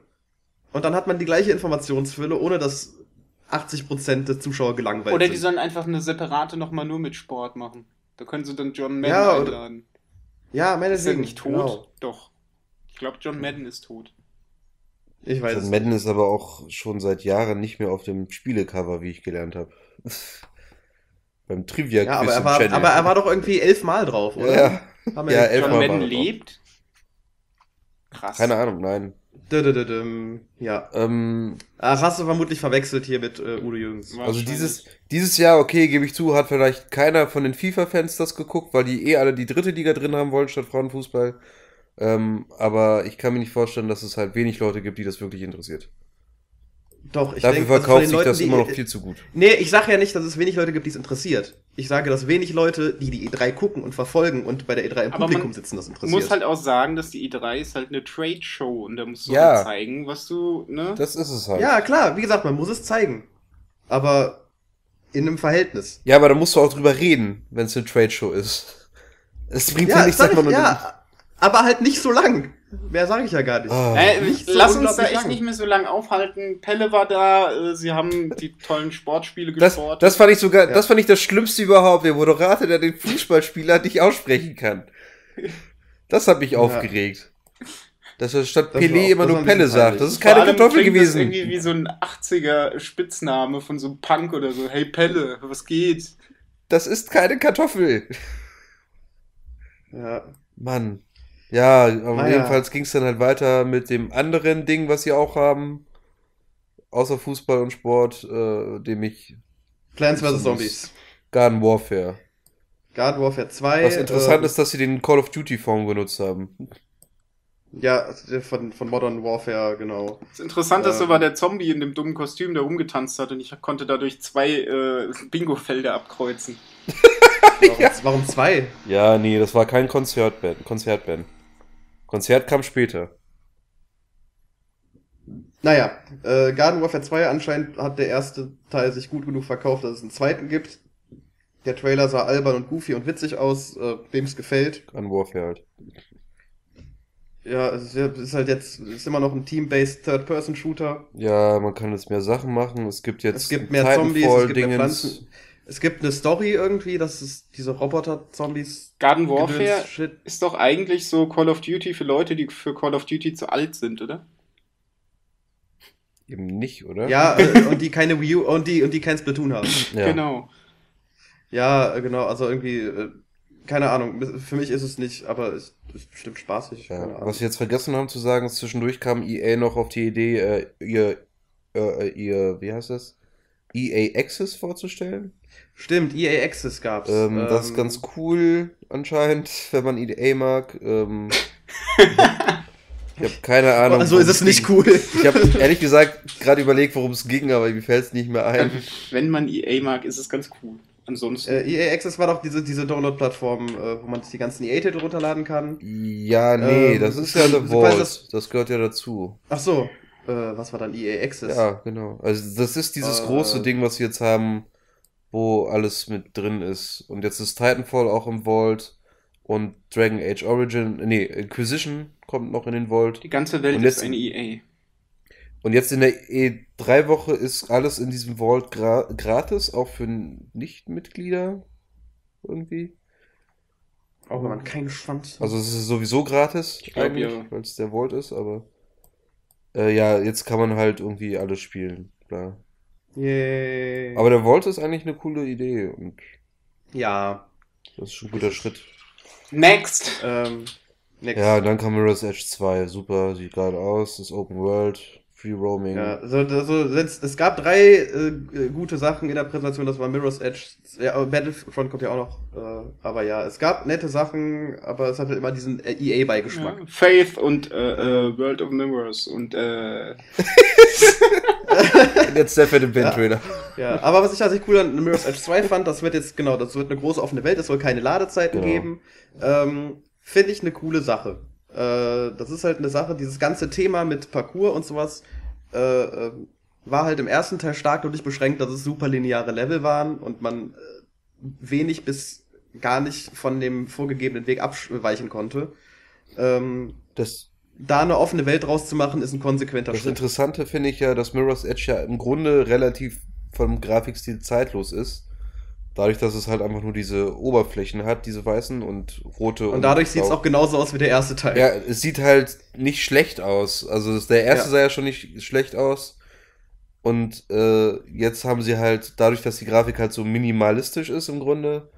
Und dann hat man die gleiche Informationsfülle, ohne dass 80% der Zuschauer gelangweilt Oder die sollen einfach eine separate nochmal nur mit Sport machen. Da können sie dann John Madden ja, einladen. Ja, Madden ist ja nicht tot. Genau. Doch. Ich glaube, John Madden ist tot. Ich weiß. John also Madden ist aber auch schon seit Jahren nicht mehr auf dem Spielecover, wie ich gelernt habe. [laughs] Beim trivia ja, aber er, war, aber er war doch irgendwie elfmal drauf, oder? Ja, ja elfmal. John Madden lebt? Krass. Keine Ahnung, nein. Ja. Ähm, Ach, hast du vermutlich verwechselt hier mit äh, Udo Jürgens. Also dieses, dieses Jahr, okay, gebe ich zu, hat vielleicht keiner von den FIFA-Fans das geguckt, weil die eh alle die dritte Liga drin haben wollen statt Frauenfußball. Ähm, aber ich kann mir nicht vorstellen, dass es halt wenig Leute gibt, die das wirklich interessiert. Doch, ich Dafür denk, also verkauft sich Leuten, das immer noch viel zu gut. Nee, ich sage ja nicht, dass es wenig Leute gibt, die es interessiert. Ich sage, dass wenig Leute, die die E3 gucken und verfolgen und bei der E3 im Aber Publikum sitzen, das interessiert. Man muss halt auch sagen, dass die E3 ist halt eine Trade-Show und da musst du ja. halt zeigen, was du, ne? Das ist es halt. Ja, klar, wie gesagt, man muss es zeigen. Aber in einem Verhältnis. Ja, aber da musst du auch drüber reden, wenn es eine Trade-Show ist. Es bringt ja, ja nichts, mal man... Ja, aber halt nicht so lang. Mehr sage ich ja gar nicht. Oh. Äh, ich, so lass uns da echt lang. nicht mehr so lange aufhalten. Pelle war da, äh, sie haben die tollen Sportspiele gesport. Das, das fand ich sogar, ja. das fand ich das Schlimmste überhaupt, der Moderator, der den Fußballspieler nicht aussprechen kann. Das hat mich ja. aufgeregt. Dass er statt das Pelé immer nur Pelle sagt. Das ist keine Kartoffel gewesen. Das ist irgendwie wie so ein 80er Spitzname von so einem Punk oder so. Hey Pelle, was geht? Das ist keine Kartoffel. Ja. Mann. Ja, ah, jedenfalls ging es dann halt weiter mit dem anderen Ding, was sie auch haben. Außer Fußball und Sport, äh, dem ich. Plants vs. Zombies. Garden Warfare. Garden Warfare 2. Was interessant äh, ist, dass sie den Call of Duty Form genutzt haben. Ja, also von, von Modern Warfare, genau. Das Interessante äh, war der Zombie in dem dummen Kostüm, der rumgetanzt hat und ich konnte dadurch zwei äh, Bingo-Felder abkreuzen. warum, [laughs] ja. warum zwei? Ja, nee, das war kein Konzertband. Konzertband. Konzert kam später. Naja, äh, Garden Warfare 2 anscheinend hat der erste Teil sich gut genug verkauft, dass es einen zweiten gibt. Der Trailer sah albern und goofy und witzig aus, äh, wem es gefällt. Garden Warfare halt. Ja, es ist halt jetzt, ist immer noch ein Team-based Third-Person-Shooter. Ja, man kann jetzt mehr Sachen machen. Es gibt jetzt es gibt mehr Zombies, es gibt Dingens. mehr Pflanzen es gibt eine Story irgendwie, dass es diese Roboter-Zombies. Garden Warfare ist doch eigentlich so Call of Duty für Leute, die für Call of Duty zu alt sind, oder? Eben nicht, oder? Ja, [laughs] äh, und die keine Wii U und die und die kein Splatoon haben. Ja. Genau. Ja, äh, genau, also irgendwie äh, keine Ahnung, für mich ist es nicht, aber es ist bestimmt spaßig. Ja, was wir jetzt vergessen haben zu sagen, zwischendurch kam EA noch auf die Idee, äh, ihr, äh, ihr, wie heißt das? EA Access vorzustellen. Stimmt, EA Access gab's. Ähm, das ist ähm, ganz cool anscheinend, wenn man EA mag. Ähm, [laughs] ich habe keine Ahnung. Also ist es nicht ging. cool. Ich habe ehrlich gesagt gerade überlegt, worum es ging, aber mir fällt es nicht mehr ein. Wenn man EA mag, ist es ganz cool. Ansonsten. Äh, EA Access war doch diese, diese Download-Plattform, äh, wo man die ganzen EA-Titel runterladen kann. Ja, nee, ähm, das ist ja The Vault. Das, das, gehört ja dazu. Ach so, äh, was war dann EA Access? Ja, genau. Also das ist dieses äh, große Ding, was wir jetzt haben, wo alles mit drin ist. Und jetzt ist Titanfall auch im Vault und Dragon Age Origin, nee, Inquisition kommt noch in den Vault. Die ganze Welt und ist eine EA. Und jetzt in der E3-Woche ist alles in diesem Vault gra gratis, auch für Nicht-Mitglieder irgendwie. Auch wenn man keinen Schwanz Also es ist sowieso gratis, ich glaub, eigentlich, ja. weil es der Vault ist, aber äh, ja, jetzt kann man halt irgendwie alles spielen. Klar. Yay. Aber der Vault ist eigentlich eine coole Idee und ja. Das ist schon ein guter Schritt. Next! Ähm, next. Ja, dann kam Mirror's Edge 2. Super, sieht geil aus, ist Open World. Free Roaming. Ja, so, so, es gab drei äh, äh, gute Sachen in der Präsentation, das war Mirror's Edge, ja, Battlefront kommt ja auch noch, äh, aber ja, es gab nette Sachen, aber es hatte halt immer diesen äh, EA-Beigeschmack. Ja, Faith und äh, äh, World of Mirrors und äh... [laughs] jetzt der fette Ben Trailer. Ja. ja, aber was ich tatsächlich cool an Mirror's Edge 2 fand, das wird jetzt, genau, das wird eine große offene Welt, es soll keine Ladezeiten genau. geben, ähm, finde ich eine coole Sache. Äh, das ist halt eine Sache, dieses ganze Thema mit Parcours und sowas äh, äh, war halt im ersten Teil stark dadurch beschränkt, dass es super lineare Level waren und man äh, wenig bis gar nicht von dem vorgegebenen Weg abweichen konnte. Ähm, das da eine offene Welt rauszumachen, ist ein konsequenter das Schritt. Das Interessante finde ich ja, dass Mirror's Edge ja im Grunde relativ vom Grafikstil zeitlos ist. Dadurch, dass es halt einfach nur diese Oberflächen hat, diese weißen und rote. Und, und dadurch sieht es auch genauso aus wie der erste Teil. Ja, es sieht halt nicht schlecht aus. Also der erste ja. sah ja schon nicht schlecht aus. Und äh, jetzt haben sie halt, dadurch, dass die Grafik halt so minimalistisch ist im Grunde,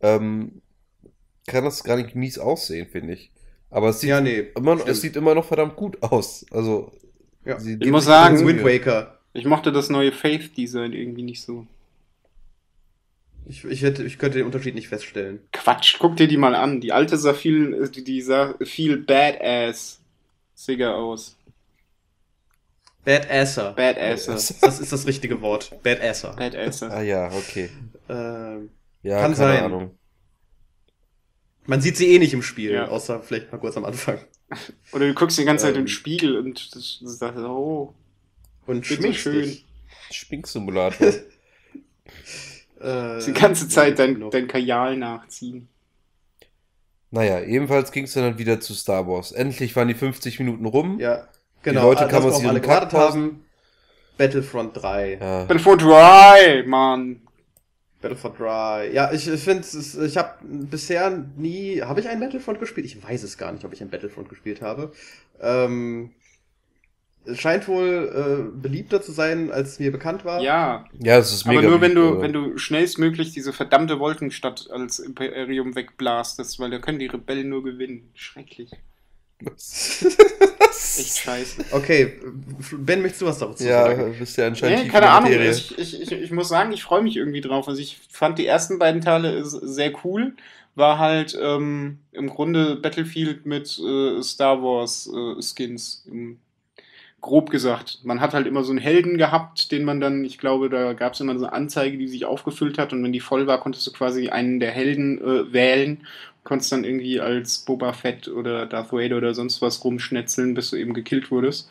ähm, kann das gar nicht mies aussehen, finde ich. Aber es sieht, ja, nee, immer, es sieht immer noch verdammt gut aus. Also, ja. ich muss sagen, Wind Waker. Ich mochte das neue Faith-Design irgendwie nicht so. Ich, ich, hätte, ich könnte den Unterschied nicht feststellen. Quatsch, guck dir die mal an. Die alte sah viel, äh, die sah viel badass Sieger aus. Badasser. Badasser. Das ist das richtige Wort. Badasser. Badasser. Ah ja, okay. Ähm, ja, kann keine sein. Ahnung. Man sieht sie eh nicht im Spiel, ja. außer vielleicht mal kurz am Anfang. [laughs] Oder du guckst die ganze ähm, in den Spiegel und sagst, oh. Und schminkst schön. Dich. Schminksimulator. [laughs] Äh, die ganze Zeit dein, dein Kajal nachziehen. Naja, ebenfalls ging es dann halt wieder zu Star Wars. Endlich waren die 50 Minuten rum. Ja, genau. Die Leute also, kamen aus ihren alle haben. Battlefront 3. Ja. Battlefront 3, Mann. Battlefront 3. Ja, ich finde, ich habe bisher nie. Habe ich einen Battlefront gespielt? Ich weiß es gar nicht, ob ich einen Battlefront gespielt habe. Ähm, scheint wohl äh, beliebter zu sein, als mir bekannt war. Ja. Ja, es ist mega. Aber nur wenn du, wenn du schnellstmöglich diese verdammte Wolkenstadt als Imperium wegblastest, weil da können die Rebellen nur gewinnen. Schrecklich. [laughs] Echt scheiße. Okay, Ben, möchtest du was dazu sagen? Ja, bist ja anscheinend. Nee, keine Ahnung. Also ich, ich, ich, ich, muss sagen, ich freue mich irgendwie drauf. Also ich fand die ersten beiden Teile sehr cool. War halt ähm, im Grunde Battlefield mit äh, Star Wars äh, Skins im grob gesagt. Man hat halt immer so einen Helden gehabt, den man dann, ich glaube, da gab es immer so eine Anzeige, die sich aufgefüllt hat und wenn die voll war, konntest du quasi einen der Helden äh, wählen, konntest dann irgendwie als Boba Fett oder Darth Vader oder sonst was rumschnetzeln, bis du eben gekillt wurdest.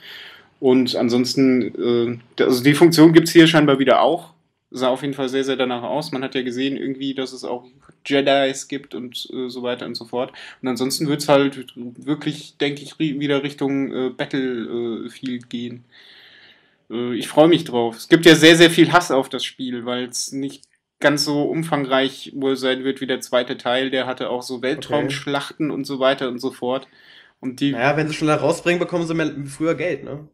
Und ansonsten, äh, also die Funktion gibt es hier scheinbar wieder auch sah auf jeden Fall sehr, sehr danach aus. Man hat ja gesehen irgendwie, dass es auch Jedis gibt und äh, so weiter und so fort. Und ansonsten wird es halt wirklich, denke ich, wieder Richtung äh, Battlefield äh, gehen. Äh, ich freue mich drauf. Es gibt ja sehr, sehr viel Hass auf das Spiel, weil es nicht ganz so umfangreich wohl sein wird wie der zweite Teil. Der hatte auch so Weltraumschlachten okay. und so weiter und so fort. Und die naja, wenn sie schon da rausbringen, bekommen sie mehr, früher Geld, ne?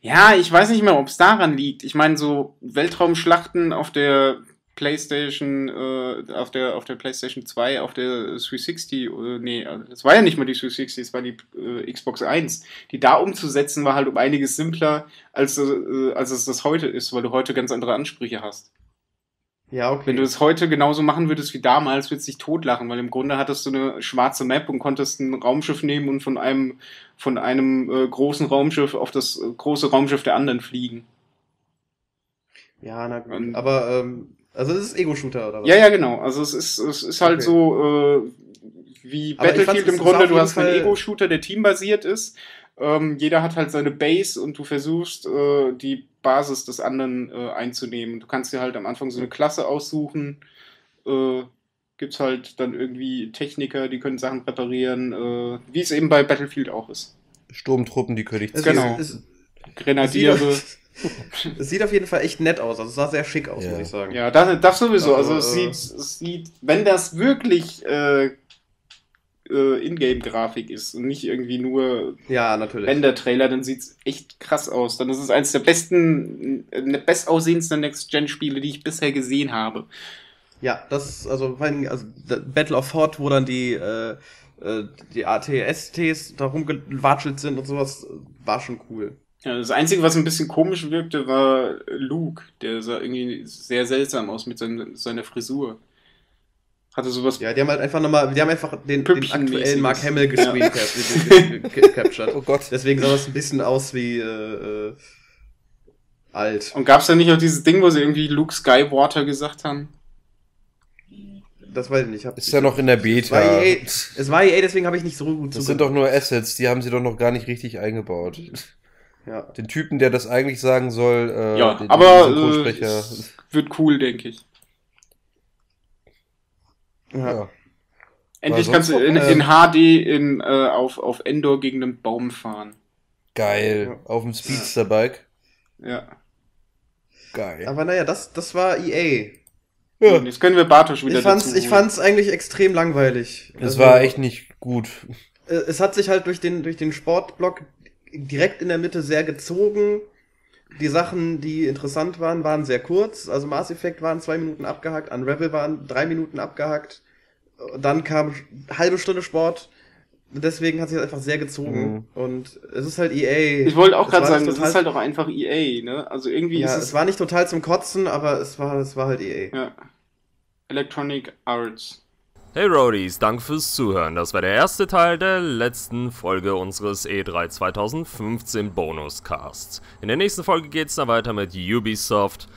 Ja, ich weiß nicht mehr, ob es daran liegt. Ich meine, so Weltraumschlachten auf der PlayStation, äh, auf der auf der PlayStation 2, auf der 360, äh, nee, es also war ja nicht mal die 360, es war die äh, Xbox 1. Die da umzusetzen war halt um einiges simpler, als, äh, als es das heute ist, weil du heute ganz andere Ansprüche hast. Ja, okay. Wenn du es heute genauso machen würdest wie damals, würdest du dich totlachen, weil im Grunde hattest du eine schwarze Map und konntest ein Raumschiff nehmen und von einem, von einem äh, großen Raumschiff auf das äh, große Raumschiff der anderen fliegen. Ja, na gut. Und, aber, ähm, also es ist Ego-Shooter oder was? Ja, ja, genau. Also es ist, es ist halt okay. so äh, wie aber Battlefield im Grunde, du hast einen Ego-Shooter, der teambasiert ist. Ähm, jeder hat halt seine Base und du versuchst, äh, die Basis des anderen äh, einzunehmen. Du kannst dir halt am Anfang so eine Klasse aussuchen. Äh, Gibt es halt dann irgendwie Techniker, die können Sachen reparieren, äh, wie es eben bei Battlefield auch ist. Sturmtruppen, die König also Genau. Ist, ist, Grenadiere. [laughs] Es sieht auf jeden Fall echt nett aus. Also es sah sehr schick aus, ja. muss ich sagen. Ja, das, das sowieso. Also, also es, äh, sieht, es sieht, wenn das wirklich äh, äh, Ingame-Grafik ist und nicht irgendwie nur ja, Render-Trailer, dann sieht es echt krass aus. Dann ist es eines der besten, äh, bestaussehendsten Next-Gen-Spiele, die ich bisher gesehen habe. Ja, das ist also, also Battle of Hot, wo dann die, äh, äh die ATSTs da rumgewatschelt sind und sowas, war schon cool. Ja, das Einzige, was ein bisschen komisch wirkte, war Luke. Der sah irgendwie sehr seltsam aus mit seiner Frisur. Hatte sowas. Ja, die haben halt einfach nochmal, die haben einfach den, den aktuellen Mark Hamill gescreencaptured. Ja. [laughs] oh Gott. Deswegen sah das ein bisschen aus wie äh, äh, alt. Und gab's da nicht auch dieses Ding, wo sie irgendwie Luke Skywater gesagt haben? Das weiß ich nicht. Ich ist ja noch in der Beta. E es war EA, deswegen habe ich nicht so gut Das sind doch nur Assets, die haben sie doch noch gar nicht richtig eingebaut. Ja. Den Typen, der das eigentlich sagen soll. Äh, ja, den, aber äh, wird cool, denke ich. Ja. Endlich kannst du in, in HD äh, in, äh, auf, auf Endor gegen einen Baum fahren. Geil. Ja. Auf dem Speedsterbike. Ja. Geil. Aber naja, das, das war EA. Ja. Jetzt können wir Bartosch wieder ich fand's, Ich fand's eigentlich extrem langweilig. Es also, war echt nicht gut. Äh, es hat sich halt durch den, durch den Sportblock direkt in der Mitte sehr gezogen. Die Sachen, die interessant waren, waren sehr kurz. Also Mass Effect waren zwei Minuten abgehackt, Unravel waren drei Minuten abgehackt. Dann kam halbe Stunde Sport. Deswegen hat sich das einfach sehr gezogen. Mhm. Und es ist halt EA. Ich wollte auch gerade sagen, das ist halt auch einfach EA, ne? Also irgendwie ja, ist es. Es war nicht total zum Kotzen, aber es war, es war halt EA. Ja. Electronic Arts. Hey Roadies, danke fürs Zuhören. Das war der erste Teil der letzten Folge unseres E3 2015 Bonuscasts. In der nächsten Folge geht es dann weiter mit Ubisoft,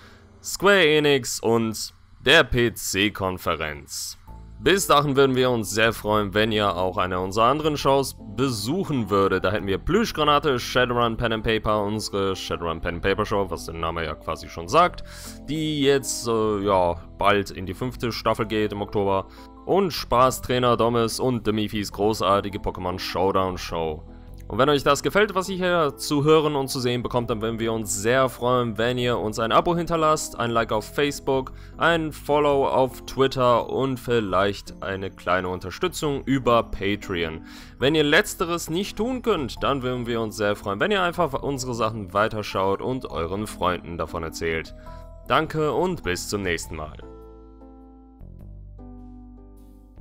Square Enix und der PC-Konferenz. Bis dahin würden wir uns sehr freuen, wenn ihr auch eine unserer anderen Shows besuchen würdet. Da hätten wir Plüschgranate, Shadowrun Pen and Paper, unsere Shadowrun Pen and Paper Show, was der Name ja quasi schon sagt, die jetzt äh, ja bald in die fünfte Staffel geht im Oktober und Spaßtrainer Domes und Demifis großartige Pokémon Showdown Show. Und wenn euch das gefällt, was ihr hier zu hören und zu sehen bekommt, dann würden wir uns sehr freuen, wenn ihr uns ein Abo hinterlasst, ein Like auf Facebook, ein Follow auf Twitter und vielleicht eine kleine Unterstützung über Patreon. Wenn ihr letzteres nicht tun könnt, dann würden wir uns sehr freuen, wenn ihr einfach unsere Sachen weiterschaut und euren Freunden davon erzählt. Danke und bis zum nächsten Mal.